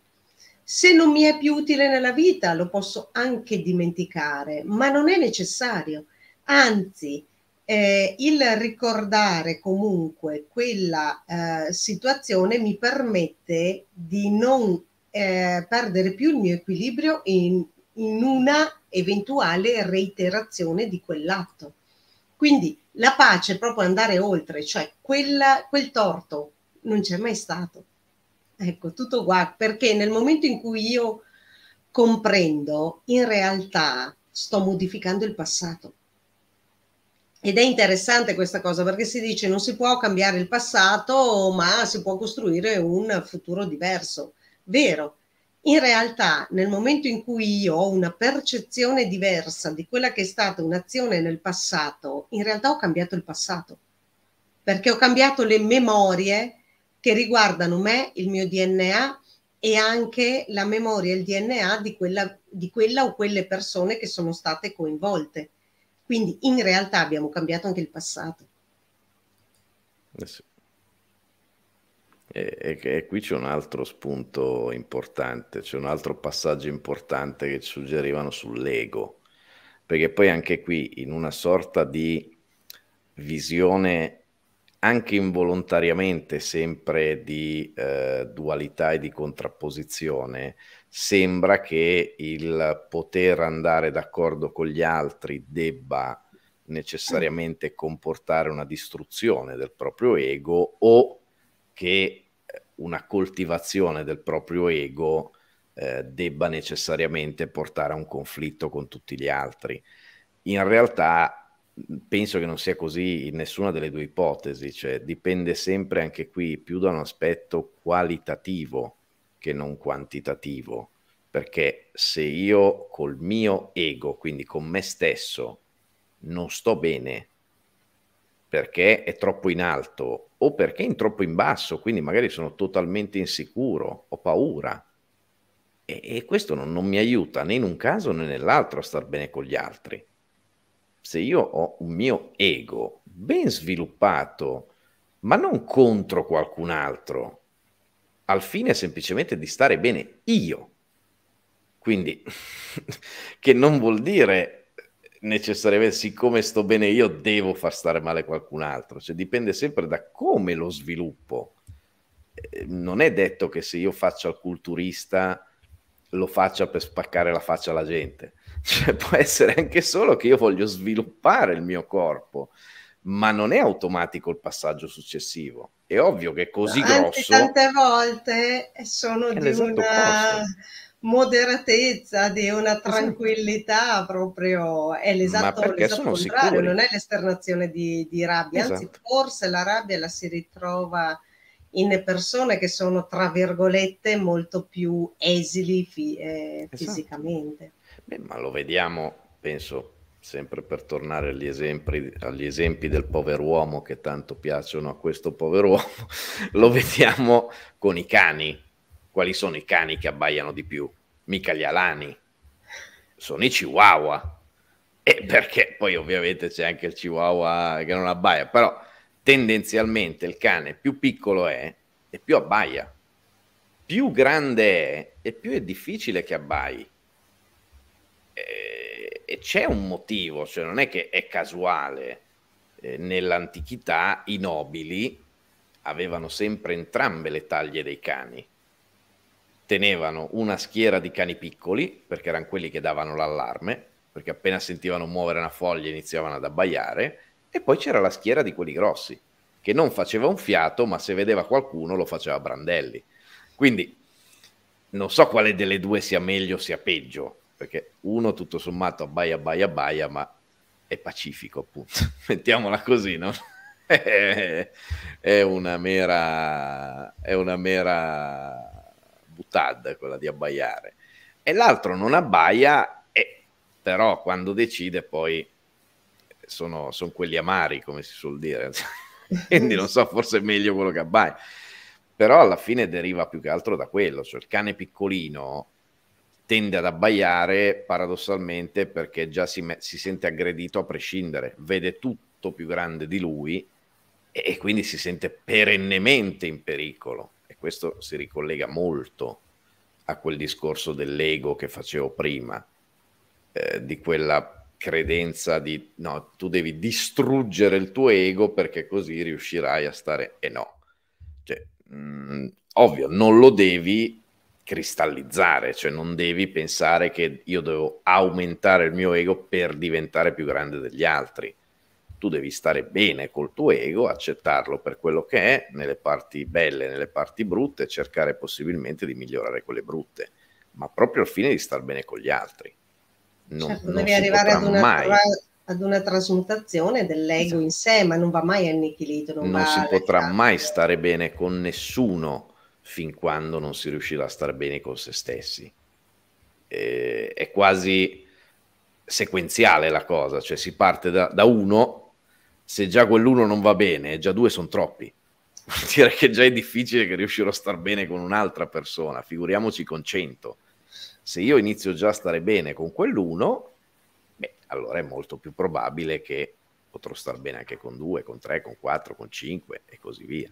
se non mi è più utile nella vita, lo posso anche dimenticare, ma non è necessario. Anzi, eh, il ricordare comunque quella eh, situazione mi permette di non eh, perdere più il mio equilibrio in, in una eventuale reiterazione di quell'atto. Quindi la pace è proprio andare oltre, cioè quella, quel torto non c'è mai stato. Ecco, tutto qua, perché nel momento in cui io comprendo, in realtà sto modificando il passato ed è interessante questa cosa perché si dice non si può cambiare il passato, ma si può costruire un futuro diverso. Vero. In realtà, nel momento in cui io ho una percezione diversa di quella che è stata un'azione nel passato, in realtà ho cambiato il passato, perché ho cambiato le memorie che riguardano me, il mio DNA e anche la memoria il DNA di quella, di quella o quelle persone che sono state coinvolte quindi in realtà abbiamo cambiato anche il passato. Eh sì. E, e, e, qui c'è un altro spunto importante, c'è un altro passaggio importante che ci suggerivano sull'ego, perché poi anche qui in una sorta di visione anche involontariamente sempre di eh, dualità e di contrapposizione, sembra che il poter andare d'accordo con gli altri debba necessariamente comportare una distruzione del proprio ego o che una coltivazione del proprio ego eh, debba necessariamente portare a un conflitto con tutti gli altri. In realtà penso che non sia così in nessuna delle due ipotesi, cioè dipende sempre anche qui più da un aspetto qualitativo che non quantitativo, perché se io col mio ego, quindi con me stesso, non sto bene perché è troppo in alto o perché è troppo in basso, quindi magari sono totalmente insicuro, ho paura. E, e questo non, non mi aiuta né in un caso né nell'altro a star bene con gli altri se io ho un mio ego ben sviluppato, ma non contro qualcun altro, al fine semplicemente di stare bene io. Quindi, che non vuol dire necessariamente, siccome sto bene io, devo far stare male qualcun altro, cioè dipende sempre da come lo sviluppo. Ehm, non è detto che se io faccio il culturista lo faccia per spaccare la faccia alla gente cioè, può essere anche solo che io voglio sviluppare il mio corpo, ma non è automatico il passaggio successivo. È ovvio che così Anzi, grosso... Tante volte eh, sono di una posto. moderatezza, di una esatto. tranquillità proprio, è l'esatto, l'esatto contrario, sicuri. non è l'esternazione di, di rabbia, esatto. anzi forse la rabbia la si ritrova in persone che sono, tra virgolette, molto più esili fi- eh, esatto. fisicamente. Beh, ma lo vediamo, penso, sempre per tornare agli esempi, agli esempi del pover'uomo che tanto piacciono a questo pover'uomo, lo vediamo con i cani. Quali sono i cani che abbaiano di più? Mica gli alani, sono i chihuahua. E perché poi ovviamente c'è anche il chihuahua che non abbaia, però tendenzialmente il cane più piccolo è e più abbaia. Più grande è e più è difficile che abbai eh, e c'è un motivo, cioè non è che è casuale. Eh, nell'antichità i nobili avevano sempre entrambe le taglie dei cani. Tenevano una schiera di cani piccoli, perché erano quelli che davano l'allarme, perché appena sentivano muovere una foglia iniziavano ad abbaiare, e poi c'era la schiera di quelli grossi, che non faceva un fiato, ma se vedeva qualcuno lo faceva brandelli. Quindi non so quale delle due sia meglio o sia peggio, perché uno tutto sommato abbaia abbaia abbaia ma è pacifico appunto mettiamola così no? è una mera è una mera butad quella di abbaiare e l'altro non abbaia e però quando decide poi sono, sono quelli amari come si suol dire quindi non so forse è meglio quello che abbaia però alla fine deriva più che altro da quello cioè il cane piccolino tende ad abbaiare paradossalmente perché già si, me- si, sente aggredito a prescindere, vede tutto più grande di lui e-, e quindi si sente perennemente in pericolo. E questo si ricollega molto a quel discorso dell'ego che facevo prima, eh, di quella credenza di no, tu devi distruggere il tuo ego perché così riuscirai a stare e no. Cioè, mh, mm, ovvio, non lo devi cristallizzare, cioè non devi pensare che io devo aumentare il mio ego per diventare più grande degli altri. Tu devi stare bene col tuo ego, accettarlo per quello che è, nelle parti belle, nelle parti brutte, cercare possibilmente di migliorare quelle brutte, ma proprio al fine di star bene con gli altri. Non, certo, non devi arrivare ad una, mai ad una trasmutazione dell'ego esatto. in sé, ma non va mai annichilito. Non, non si potrà mai stare bene con nessuno fin quando non si riuscirà a star bene con se stessi. Eh, è quasi sequenziale la cosa, cioè si parte da, da uno, se già quell'uno non va bene, già due sono troppi. Vuol dire che già è difficile che riuscirò a star bene con un'altra persona, figuriamoci con cento. Se io inizio già a stare bene con quell'uno, beh, allora è molto più probabile che potrò star bene anche con due, con tre, con quattro, con cinque e così via.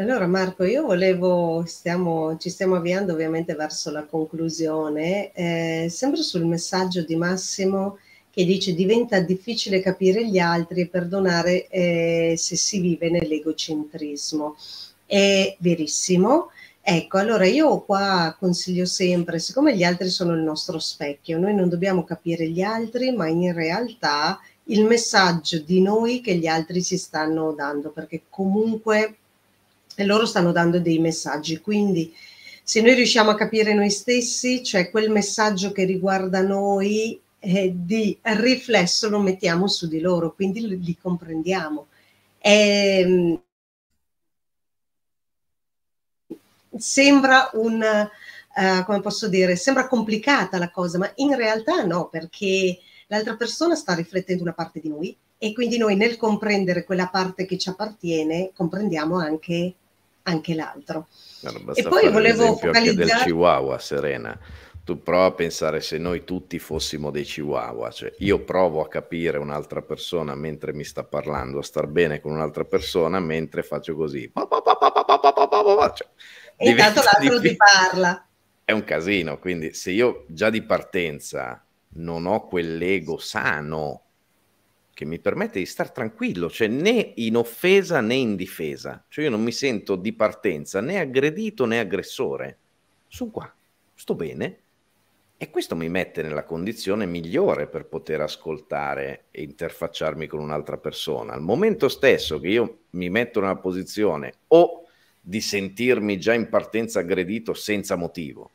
Allora Marco, io volevo, stiamo, ci stiamo avviando ovviamente verso la conclusione, eh, sempre sul messaggio di Massimo che dice diventa difficile capire gli altri e perdonare eh, se si vive nell'egocentrismo. È verissimo. Ecco, allora io qua consiglio sempre, siccome gli altri sono il nostro specchio, noi non dobbiamo capire gli altri, ma in realtà il messaggio di noi che gli altri ci stanno dando, perché comunque e loro stanno dando dei messaggi. Quindi se noi riusciamo a capire noi stessi, cioè quel messaggio che riguarda noi eh, di riflesso lo mettiamo su di loro, quindi li, li comprendiamo. E, ehm, sembra un, uh, come posso dire, sembra complicata la cosa, ma in realtà no, perché l'altra persona sta riflettendo una parte di noi e quindi noi nel comprendere quella parte che ci appartiene comprendiamo anche, anche l'altro. e poi volevo focalizzare... del Chihuahua, Serena. Tu prova a pensare se noi tutti fossimo dei chihuahua, cioè io provo a capire un'altra persona mentre mi sta parlando, a star bene con un'altra persona mentre faccio così. Cioè, e intanto l'altro ti parla. È un casino, quindi se io già di partenza non ho quell'ego sano che mi permette di stare tranquillo, cioè né in offesa né in difesa. Cioè io non mi sento di partenza né aggredito né aggressore. Sono qua, sto bene e questo mi mette nella condizione migliore per poter ascoltare e interfacciarmi con un'altra persona. Al momento stesso che io mi metto nella posizione o di sentirmi già in partenza aggredito senza motivo,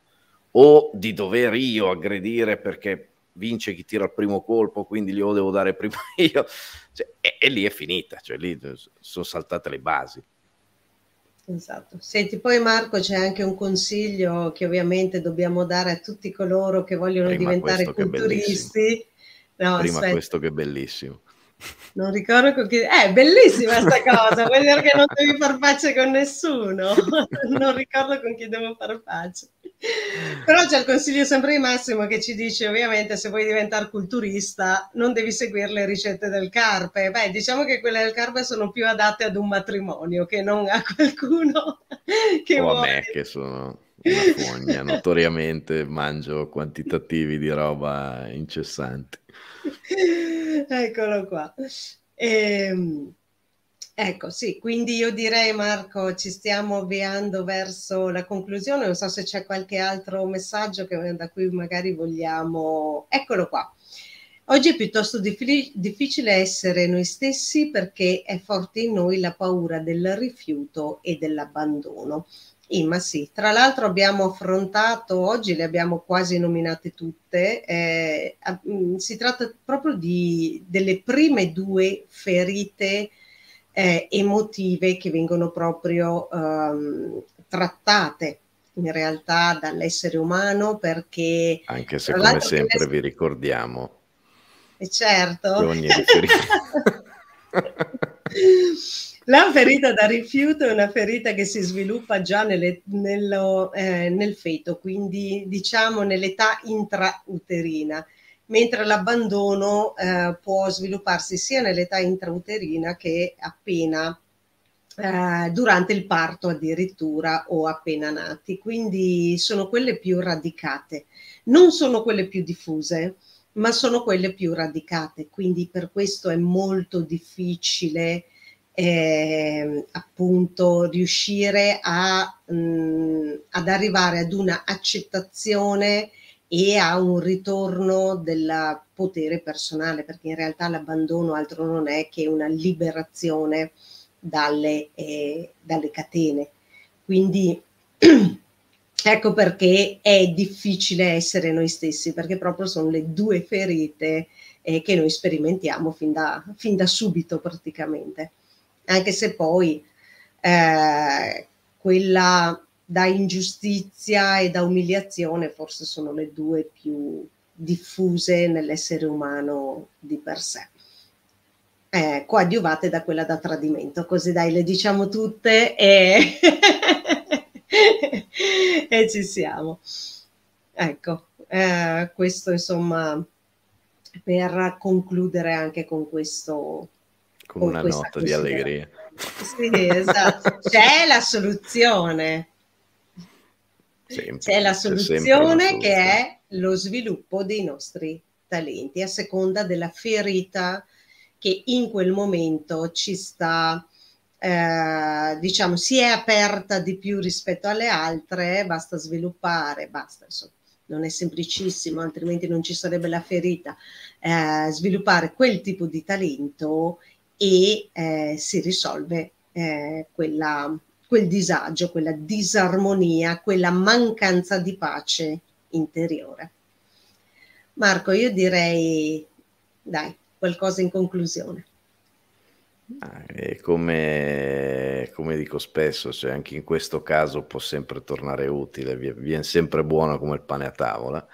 o di dover io aggredire perché vince chi tira il primo colpo, quindi glielo devo dare prima io. Cioè, e, e, lì è finita, cioè lì sono saltate le basi. Esatto. Senti, poi Marco c'è anche un consiglio che ovviamente dobbiamo dare a tutti coloro che vogliono prima diventare culturisti. No, prima aspetta. questo che è bellissimo. Non ricordo con chi... Eh, bellissima sta cosa, vuol dire che non devi far pace con nessuno. non ricordo con chi devo far pace. Però c'è il consiglio sempre di Massimo che ci dice ovviamente se vuoi diventare culturista non devi seguire le ricette del carpe. Beh, diciamo che quelle del carpe sono più adatte ad un matrimonio che non a qualcuno che o vuole. me che sono una fogna, notoriamente mangio quantitativi di roba incessanti. Eccolo qua. Ehm Ecco, sì, quindi io direi Marco, ci stiamo avviando verso la conclusione, non so se c'è qualche altro messaggio che, eh, da cui magari vogliamo... Eccolo qua. Oggi è piuttosto diffi difficile essere noi stessi perché è forte in noi la paura del rifiuto e dell'abbandono. Ma sì, tra l'altro abbiamo affrontato, oggi le abbiamo quasi nominate tutte, eh, mm, si tratta proprio di, delle prime due ferite eh, emotive che vengono proprio ehm, trattate in realtà dall'essere umano perché... Anche se come sempre vi ricordiamo... E eh, certo. Che ogni riferimento... La ferita da rifiuto è una ferita che si sviluppa già nelle, nello, eh, nel feto, quindi diciamo nell'età intrauterina mentre l'abbandono eh, può svilupparsi sia nell'età intrauterina che appena eh, durante il parto addirittura o appena nati, quindi sono quelle più radicate, non sono quelle più diffuse, ma sono quelle più radicate, quindi per questo è molto difficile eh, appunto riuscire a, mh, mm, ad arrivare ad una accettazione e a un ritorno del potere personale, perché in realtà l'abbandono altro non è che una liberazione dalle, eh, dalle catene. Quindi ecco perché è difficile essere noi stessi, perché proprio sono le due ferite eh, che noi sperimentiamo fin da, fin da, subito praticamente. Anche se poi eh, quella da ingiustizia e da umiliazione forse sono le due più diffuse nell'essere umano di per sé. Eh, coadiuvate da quella da tradimento, così dai, le diciamo tutte e, e ci siamo. Ecco, eh, questo insomma per concludere anche con questo... Con, con una nota di allegria. Sì, esatto. C'è la soluzione Sempre, C'è la soluzione che è lo sviluppo dei nostri talenti a seconda della ferita che in quel momento ci sta, eh, diciamo, si è aperta di più rispetto alle altre, basta sviluppare, basta, insomma, non è semplicissimo, altrimenti non ci sarebbe la ferita, eh, sviluppare quel tipo di talento e eh, si risolve eh, quella, quel disagio, quella disarmonia, quella mancanza di pace interiore. Marco, io direi, dai, qualcosa in conclusione. Ah, e come, come, dico spesso, cioè anche in questo caso può sempre tornare utile, viene sempre buono come il pane a tavola,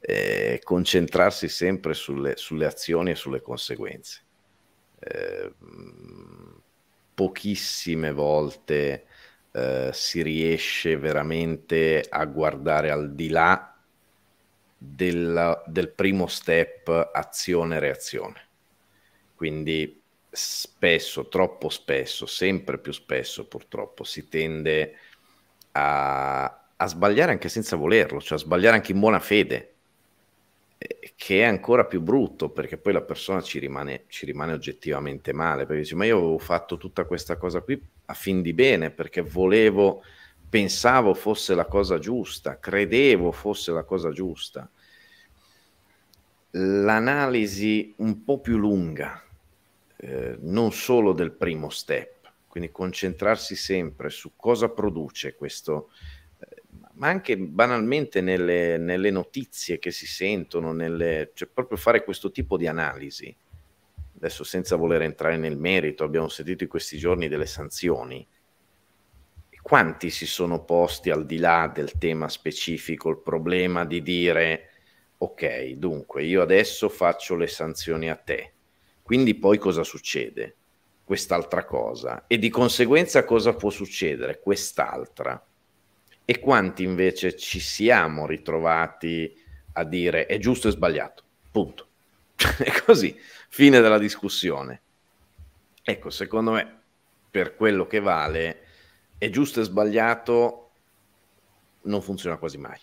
eh, concentrarsi sempre sulle, sulle, azioni e sulle conseguenze. Eh, pochissime volte eh, si riesce veramente a guardare al di là del, del primo step azione-reazione. Quindi spesso, troppo spesso, sempre più spesso purtroppo, si tende a, a sbagliare anche senza volerlo, cioè a sbagliare anche in buona fede, eh, che è ancora più brutto perché poi la persona ci rimane, ci rimane oggettivamente male perché dice ma io avevo fatto tutta questa cosa qui a fin di bene perché volevo pensavo fosse la cosa giusta credevo fosse la cosa giusta l'analisi un po' più lunga eh, non solo del primo step quindi concentrarsi sempre su cosa produce questo, ma anche banalmente nelle, nelle, notizie che si sentono, nelle, cioè proprio fare questo tipo di analisi, adesso senza voler entrare nel merito, abbiamo sentito in questi giorni delle sanzioni, quanti si sono posti al di là del tema specifico il problema di dire ok, dunque io adesso faccio le sanzioni a te, quindi poi cosa succede? Quest'altra cosa e di conseguenza cosa può succedere? Quest'altra e quanti invece ci siamo ritrovati a dire è giusto e sbagliato, punto. è così, fine della discussione. Ecco, secondo me, per quello che vale, è giusto e sbagliato non funziona quasi mai,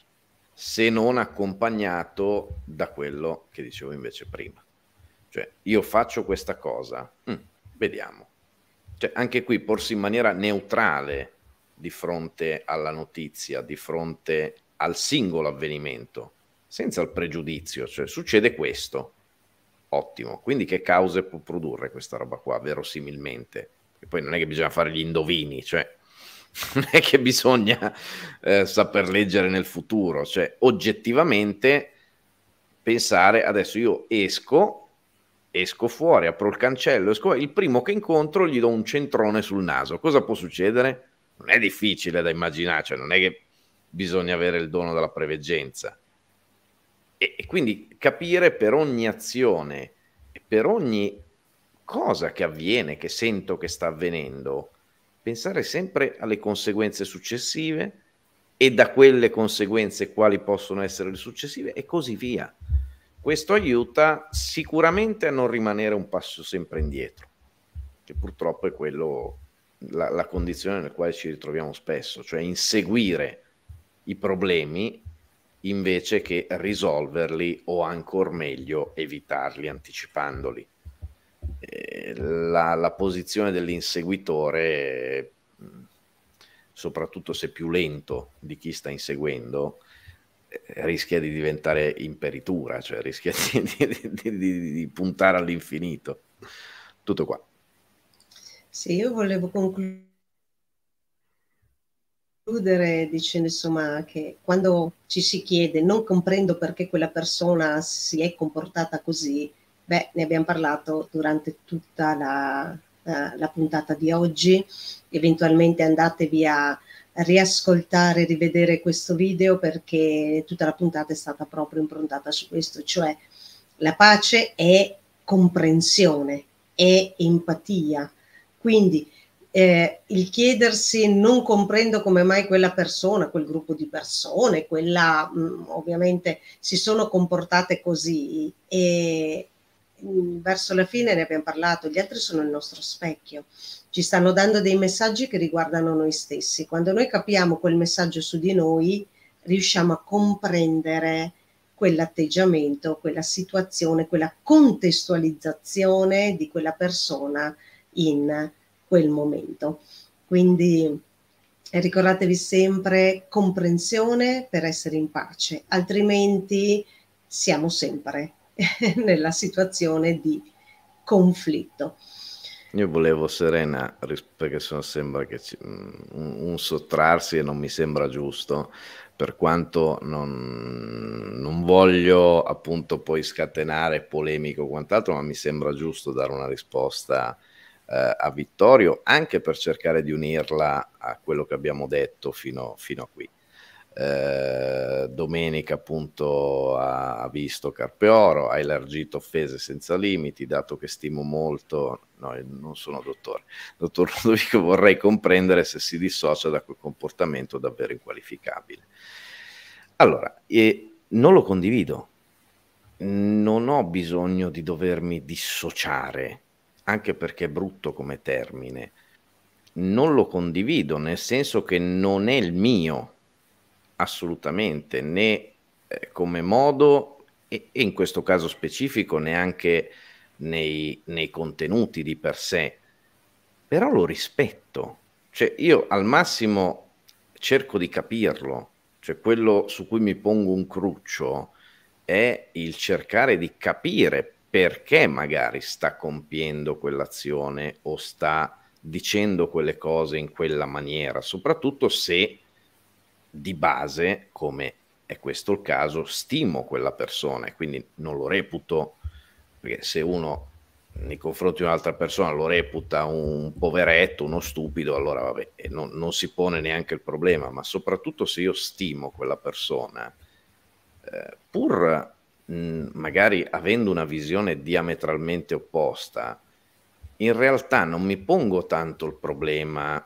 se non accompagnato da quello che dicevo invece prima. Cioè, io faccio questa cosa, mm, vediamo. Cioè, anche qui porsi in maniera neutrale di fronte alla notizia, di fronte al singolo avvenimento, senza il pregiudizio, cioè succede questo, ottimo, quindi che cause può produrre questa roba qua, verosimilmente? E poi non è che bisogna fare gli indovini, cioè non è che bisogna eh, saper leggere nel futuro, cioè oggettivamente pensare adesso io esco, esco fuori, apro il cancello, esco, il primo che incontro gli do un centrone sul naso, cosa può succedere? non è difficile da immaginare, cioè non è che bisogna avere il dono della preveggenza. E, e quindi capire per ogni azione, per ogni cosa che avviene, che sento che sta avvenendo, pensare sempre alle conseguenze successive e da quelle conseguenze quali possono essere le successive e così via. Questo aiuta sicuramente a non rimanere un passo sempre indietro, che purtroppo è quello la, la condizione nella quale ci ritroviamo spesso, cioè inseguire i problemi invece che risolverli o ancora meglio evitarli anticipandoli. Eh, la, la, posizione dell'inseguitore, mm, soprattutto se più lento di chi sta inseguendo, eh, rischia di diventare imperitura, cioè rischia di, di, di, di puntare all'infinito. Tutto qua. Sì, io volevo concludere dicendo insomma che quando ci si chiede non comprendo perché quella persona si è comportata così, beh, ne abbiamo parlato durante tutta la, la, eh, la puntata di oggi, eventualmente andatevi a riascoltare, rivedere questo video perché tutta la puntata è stata proprio improntata su questo, cioè la pace è comprensione, è empatia quindi eh, il chiedersi non comprendo come mai quella persona, quel gruppo di persone, quella mh, mm, ovviamente si sono comportate così e mh, mm, verso la fine ne abbiamo parlato, gli altri sono il nostro specchio, ci stanno dando dei messaggi che riguardano noi stessi. Quando noi capiamo quel messaggio su di noi, riusciamo a comprendere quell'atteggiamento, quella situazione, quella contestualizzazione di quella persona in quel momento. Quindi ricordatevi sempre comprensione per essere in pace, altrimenti siamo sempre nella situazione di conflitto. Io volevo serena perché sono, sembra che ci, mm, un, un, sottrarsi e non mi sembra giusto, per quanto non, non voglio appunto poi scatenare polemico o quant'altro, ma mi sembra giusto dare una risposta eh, a Vittorio, anche per cercare di unirla a quello che abbiamo detto fino, fino a qui. Eh, domenica appunto ha, visto Carpeoro, ha elargito offese senza limiti, dato che stimo molto, no, non sono dottore, dottor Ludovico vorrei comprendere se si dissocia da quel comportamento davvero inqualificabile. Allora, e non lo condivido, non ho bisogno di dovermi dissociare anche perché è brutto come termine, non lo condivido, nel senso che non è il mio, assolutamente, né eh, come modo e, e in questo caso specifico neanche nei, nei contenuti di per sé, però lo rispetto. Cioè io al massimo cerco di capirlo, cioè quello su cui mi pongo un cruccio è il cercare di capire perché magari sta compiendo quell'azione o sta dicendo quelle cose in quella maniera, soprattutto se di base, come è questo il caso, stimo quella persona e quindi non lo reputo, perché se uno nei confronti di un'altra persona lo reputa un poveretto, uno stupido, allora vabbè, non, non si pone neanche il problema, ma soprattutto se io stimo quella persona, eh, pur Mm, magari avendo una visione diametralmente opposta, in realtà non mi pongo tanto il problema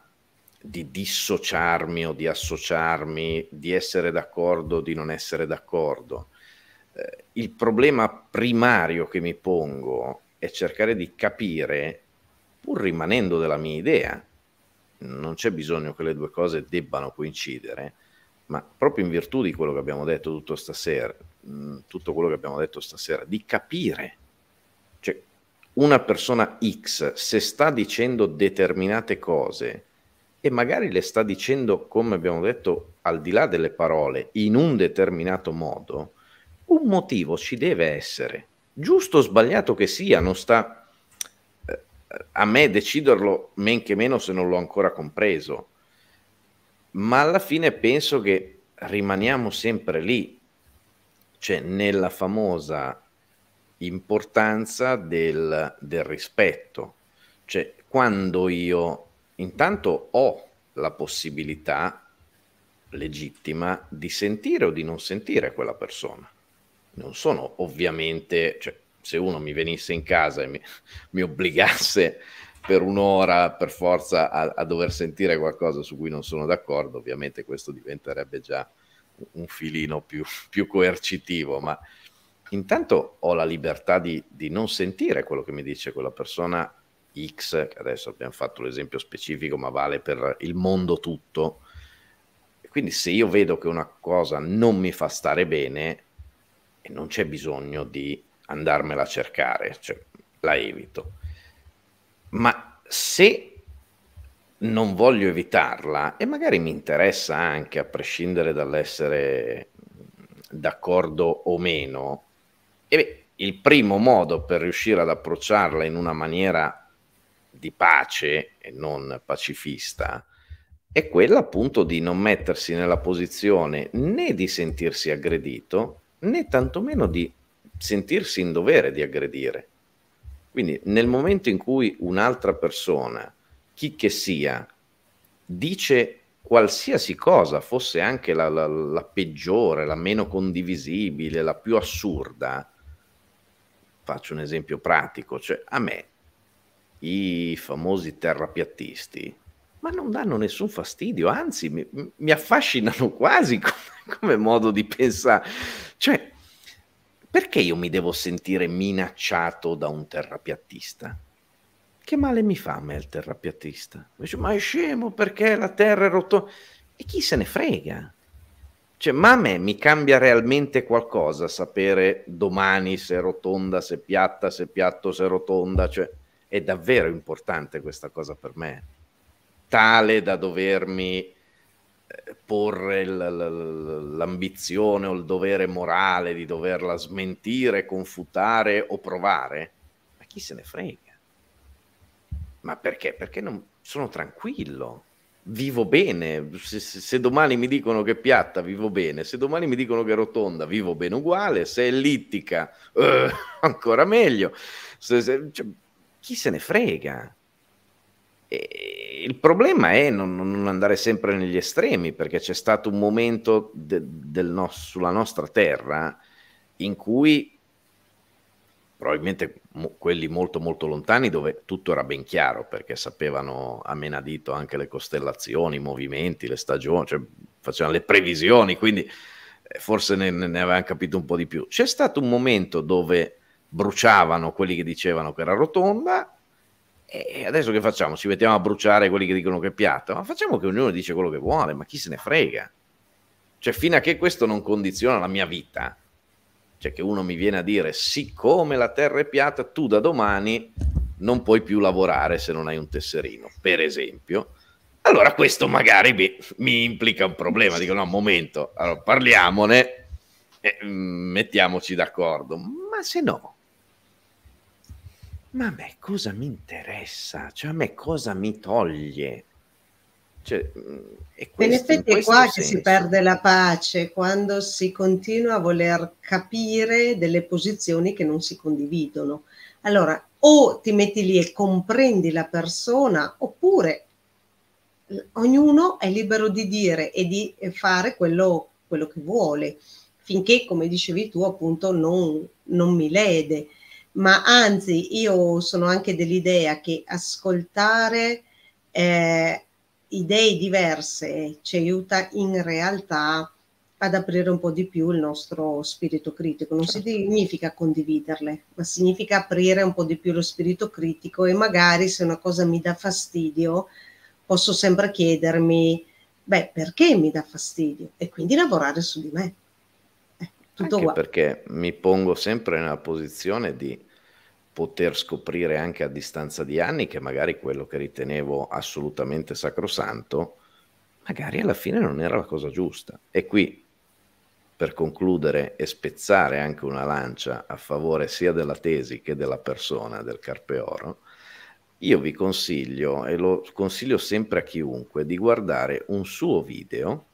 di dissociarmi o di associarmi, di essere d'accordo o di non essere d'accordo. Eh, il problema primario che mi pongo è cercare di capire, pur rimanendo della mia idea, non c'è bisogno che le due cose debbano coincidere, ma proprio in virtù di quello che abbiamo detto tutto stasera, Mm, tutto quello che abbiamo detto stasera, di capire. Cioè, una persona X, se sta dicendo determinate cose, e magari le sta dicendo, come abbiamo detto, al di là delle parole, in un determinato modo, un motivo ci deve essere, giusto o sbagliato che sia, non sta eh, a me deciderlo, men che meno se non l'ho ancora compreso. Ma alla fine penso che rimaniamo sempre lì, cioè nella famosa importanza del, del rispetto, cioè quando io intanto ho la possibilità legittima di sentire o di non sentire quella persona. Non sono ovviamente, cioè, se uno mi venisse in casa e mi, mi obbligasse per un'ora per forza a, a, dover sentire qualcosa su cui non sono d'accordo, ovviamente questo diventerebbe già un filino più, più coercitivo, ma intanto ho la libertà di, di, non sentire quello che mi dice quella persona X, adesso abbiamo fatto l'esempio specifico, ma vale per il mondo tutto. Quindi se io vedo che una cosa non mi fa stare bene, non c'è bisogno di andarmela a cercare, cioè, la evito. Ma se non voglio evitarla e magari mi interessa anche, a prescindere dall'essere d'accordo o meno, e beh, il primo modo per riuscire ad approcciarla in una maniera di pace e non pacifista è quella appunto di non mettersi nella posizione né di sentirsi aggredito né tantomeno di sentirsi in dovere di aggredire. Quindi nel momento in cui un'altra persona chi che sia dice qualsiasi cosa, fosse anche la, la, la peggiore, la meno condivisibile, la più assurda, faccio un esempio pratico, cioè a me i famosi terrapiattisti, ma non danno nessun fastidio, anzi mi, mi affascinano quasi come, come, modo di pensare. Cioè, perché io mi devo sentire minacciato da un terrapiattista? Che male mi fa a me il terrapiattista? Dice, ma è scemo perché la terra è rotta. E chi se ne frega? Cioè, ma a me mi cambia realmente qualcosa sapere domani se è rotonda, se è piatta, se è piatto, se è rotonda. Cioè, è davvero importante questa cosa per me. Tale da dovermi eh, porre l'ambizione o il dovere morale di doverla smentire, confutare o provare. Ma chi se ne frega? Ma perché? Perché non sono tranquillo, vivo bene. Se, se, se, domani mi dicono che è piatta, vivo bene. Se domani mi dicono che è rotonda, vivo bene uguale. Se è ellittica, eh, ancora meglio. Se, cioè, chi se ne frega? E, il problema è non, non, andare sempre negli estremi, perché c'è stato un momento de, no, sulla nostra terra in cui probabilmente mo, quelli molto molto lontani dove tutto era ben chiaro perché sapevano a menadito anche le costellazioni, i movimenti, le stagioni, cioè facevano le previsioni, quindi eh, forse ne, ne avevano capito un po' di più. C'è stato un momento dove bruciavano quelli che dicevano che era rotonda e adesso che facciamo? Ci mettiamo a bruciare quelli che dicono che è piatta? Ma facciamo che ognuno dice quello che vuole, ma chi se ne frega? Cioè, fino a che questo non condiziona la mia vita, cioè che uno mi viene a dire, siccome la terra è piatta, tu da domani non puoi più lavorare se non hai un tesserino, per esempio. Allora questo magari mi, mi implica un problema. Dico, no, un momento, allora, parliamone e mm, mettiamoci d'accordo. Ma se no, ma a me cosa mi interessa? Cioè a me cosa mi toglie? Cioè, mm, questo, in effetti in è qua senso. che si perde la pace, quando si continua a voler capire delle posizioni che non si condividono. Allora, o ti metti lì e comprendi la persona, oppure ognuno è libero di dire e di eh, fare quello, quello che vuole, finché, come dicevi tu, appunto non, non mi lede. Ma anzi, io sono anche dell'idea che ascoltare... Eh, idee diverse ci aiuta in realtà ad aprire un po' di più il nostro spirito critico. Non certo. significa condividerle, ma significa aprire un po' di più lo spirito critico e magari se una cosa mi dà fastidio posso sempre chiedermi, beh, perché mi dà fastidio? E quindi lavorare su di me. Eh, tutto Anche guarda. perché mi pongo sempre nella posizione di poter scoprire anche a distanza di anni che magari quello che ritenevo assolutamente sacrosanto, magari alla fine non era la cosa giusta. E qui, per concludere e spezzare anche una lancia a favore sia della tesi che della persona del Carpeoro, io vi consiglio, e lo consiglio sempre a chiunque, di guardare un suo video,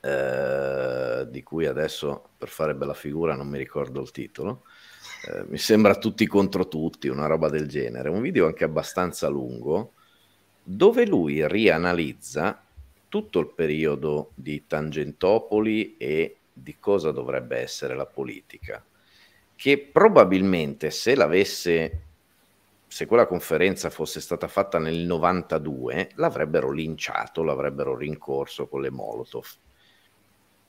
eh, di cui adesso per fare bella figura non mi ricordo il titolo, eh, mi sembra tutti contro tutti, una roba del genere, un video anche abbastanza lungo, dove lui rianalizza tutto il periodo di Tangentopoli e di cosa dovrebbe essere la politica, che probabilmente se l'avesse se quella conferenza fosse stata fatta nel 92, l'avrebbero linciato, l'avrebbero rincorso con le Molotov.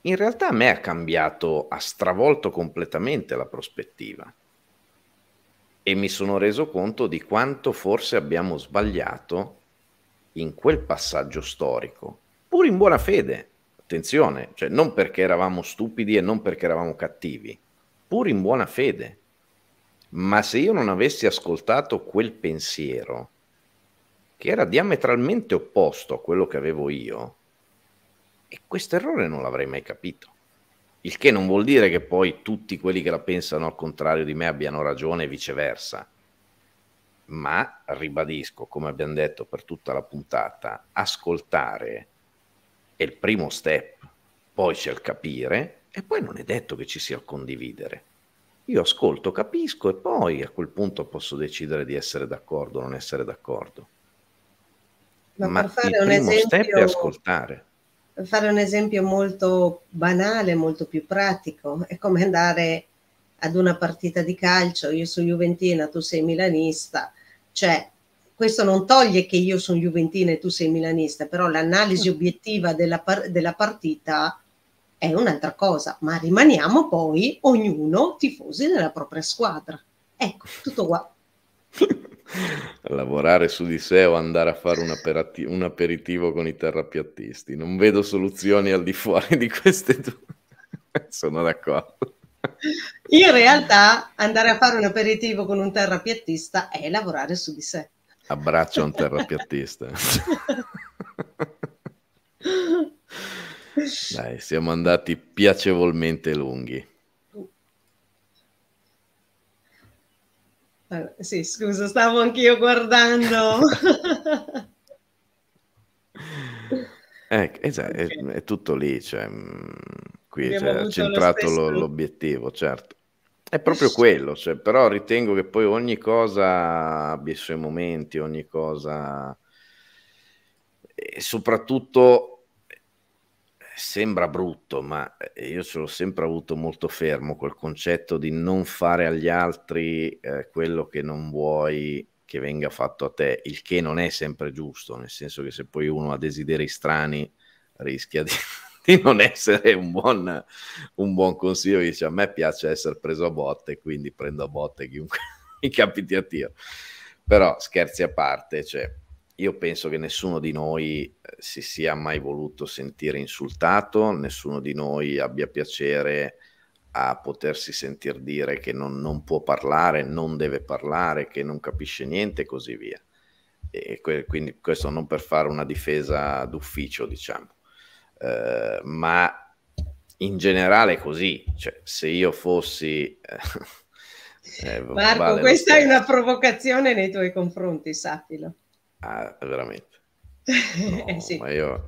In realtà a me ha cambiato, ha stravolto completamente la prospettiva e mi sono reso conto di quanto forse abbiamo sbagliato in quel passaggio storico, pur in buona fede, attenzione, cioè non perché eravamo stupidi e non perché eravamo cattivi, pur in buona fede. Ma se io non avessi ascoltato quel pensiero, che era diametralmente opposto a quello che avevo io, e questo errore non l'avrei mai capito il che non vuol dire che poi tutti quelli che la pensano al contrario di me abbiano ragione e viceversa. Ma ribadisco, come abbiamo detto per tutta la puntata, ascoltare è il primo step, poi c'è il capire e poi non è detto che ci sia il condividere. Io ascolto, capisco e poi a quel punto posso decidere di essere d'accordo o non essere d'accordo. Ma, Ma il primo esempio... step è ascoltare fare un esempio molto banale, molto più pratico, è come andare ad una partita di calcio, io sono Juventina, tu sei milanista, cioè questo non toglie che io sono Juventina e tu sei milanista, però l'analisi mm. obiettiva della, par- della partita è un'altra cosa, ma rimaniamo poi ognuno tifosi della propria squadra. Ecco, tutto qua. lavorare su di sé o andare a fare un, aperati- un, aperitivo con i terrapiattisti. Non vedo soluzioni al di fuori di queste due. Sono d'accordo. In realtà andare a fare un aperitivo con un terrapiattista è lavorare su di sé. Abbraccio un terrapiattista. Dai, siamo andati piacevolmente lunghi. Allora, eh, sì, scusa, stavo anch'io guardando. ecco, esatto, okay. è, è, tutto lì, cioè, mm, qui è cioè, centrato lo l'obiettivo, certo. È proprio quello, cioè, però ritengo che poi ogni cosa abbia i suoi momenti, ogni cosa... E soprattutto sembra brutto, ma eh, io ce l'ho sempre avuto molto fermo quel concetto di non fare agli altri eh, quello che non vuoi che venga fatto a te, il che non è sempre giusto, nel senso che se poi uno ha desideri strani rischia di, di non essere un buon, un buon consiglio, dice a me piace essere preso a botte, quindi prendo a botte chiunque mi capiti a tiro. Però scherzi a parte, cioè, io penso che nessuno di noi eh, si sia mai voluto sentire insultato, nessuno di noi abbia piacere a potersi sentire dire che non, non può parlare, non deve parlare, che non capisce niente e così via. E que quindi questo non per fare una difesa d'ufficio, diciamo, eh, ma in generale è così, cioè, se io fossi... Eh, eh Marco, vale questa è una provocazione nei tuoi confronti, sappilo. Ah, veramente. Eh, no, eh sì. Ma io...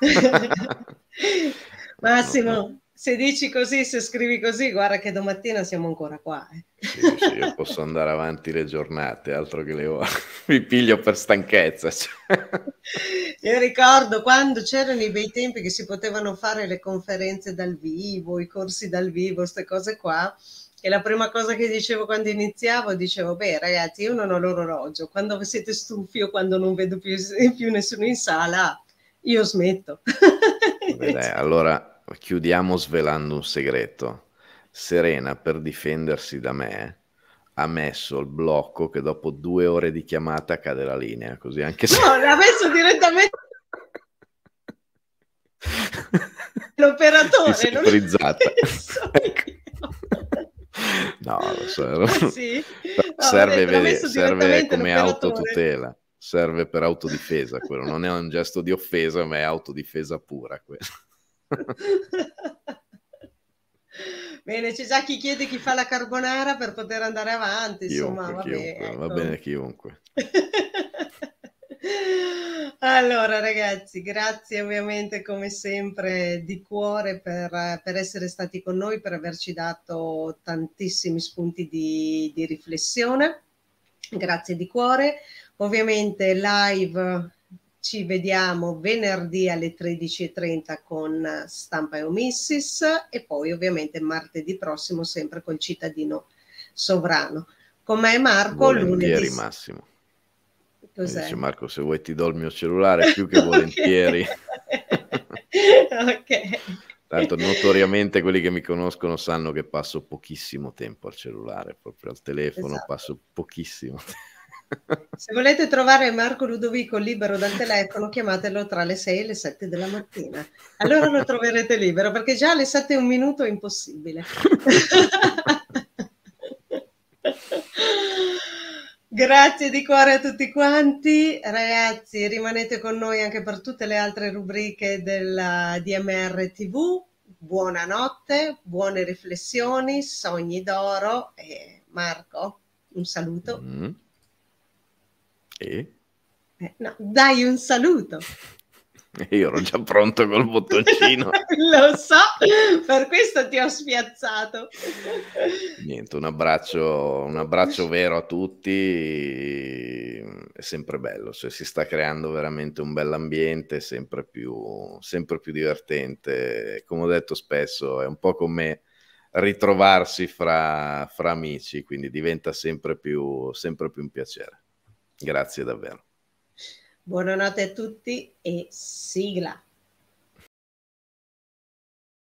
Massimo, se dici così, se scrivi così, guarda che domattina siamo ancora qua. Eh. Sì, sì, io posso andare avanti le giornate, altro che le ore. Mi piglio per stanchezza. Cioè. Io ricordo quando c'erano i bei tempi che si potevano fare le conferenze dal vivo, i corsi dal vivo, queste cose qua e la prima cosa che dicevo quando iniziavo, dicevo, beh ragazzi, io non ho l'orologio, quando siete stufi o quando non vedo più, più nessuno in sala, io smetto. Beh, allora chiudiamo svelando un segreto. Serena, per difendersi da me, ha messo il blocco che dopo due ore di chiamata cade la linea, così anche se... No, l'ha messo direttamente... L'operatore... Non... Frizzata. ecco. Ah, no, serve, sì. no, serve, serve come autotutela, serve per autodifesa quello, non è un gesto di offesa ma è autodifesa pura Bene, c'è già chi chiede chi fa la carbonara per poter andare avanti, chiunque, insomma, vabbè, chiunque, ecco. va bene chiunque. Allora ragazzi, grazie ovviamente come sempre di cuore per, per, essere stati con noi, per averci dato tantissimi spunti di, di riflessione. Grazie di cuore. Ovviamente live ci vediamo venerdì alle 13.30 con Stampa e Omissis e poi ovviamente martedì prossimo sempre col cittadino sovrano. Con me Marco, Volentieri, lunedì. Massimo Cos'è? Dice Marco, se vuoi ti do il mio cellulare più che volentieri. ok. Tanto notoriamente quelli che mi conoscono sanno che passo pochissimo tempo al cellulare, proprio al telefono esatto. passo pochissimo tempo. Se volete trovare Marco Ludovico libero dal telefono, chiamatelo tra le 6 e le 7 della mattina. Allora lo troverete libero, perché già alle 7 e un minuto è impossibile. Grazie di cuore a tutti quanti, ragazzi rimanete con noi anche per tutte le altre rubriche della DMR TV, buonanotte, buone riflessioni, sogni d'oro e Marco, un saluto. Mm. E? Eh, no, dai un saluto. io ero già pronto col bottoncino. Lo so, per questo ti ho spiazzato. Niente, un abbraccio, un abbraccio vero a tutti. È sempre bello, cioè, si sta creando veramente un bell'ambiente, sempre più, sempre più divertente. Come ho detto spesso, è un po' come ritrovarsi fra, fra amici, quindi diventa sempre più, sempre più un piacere. Grazie davvero. Buonanotte a tutti e sigla.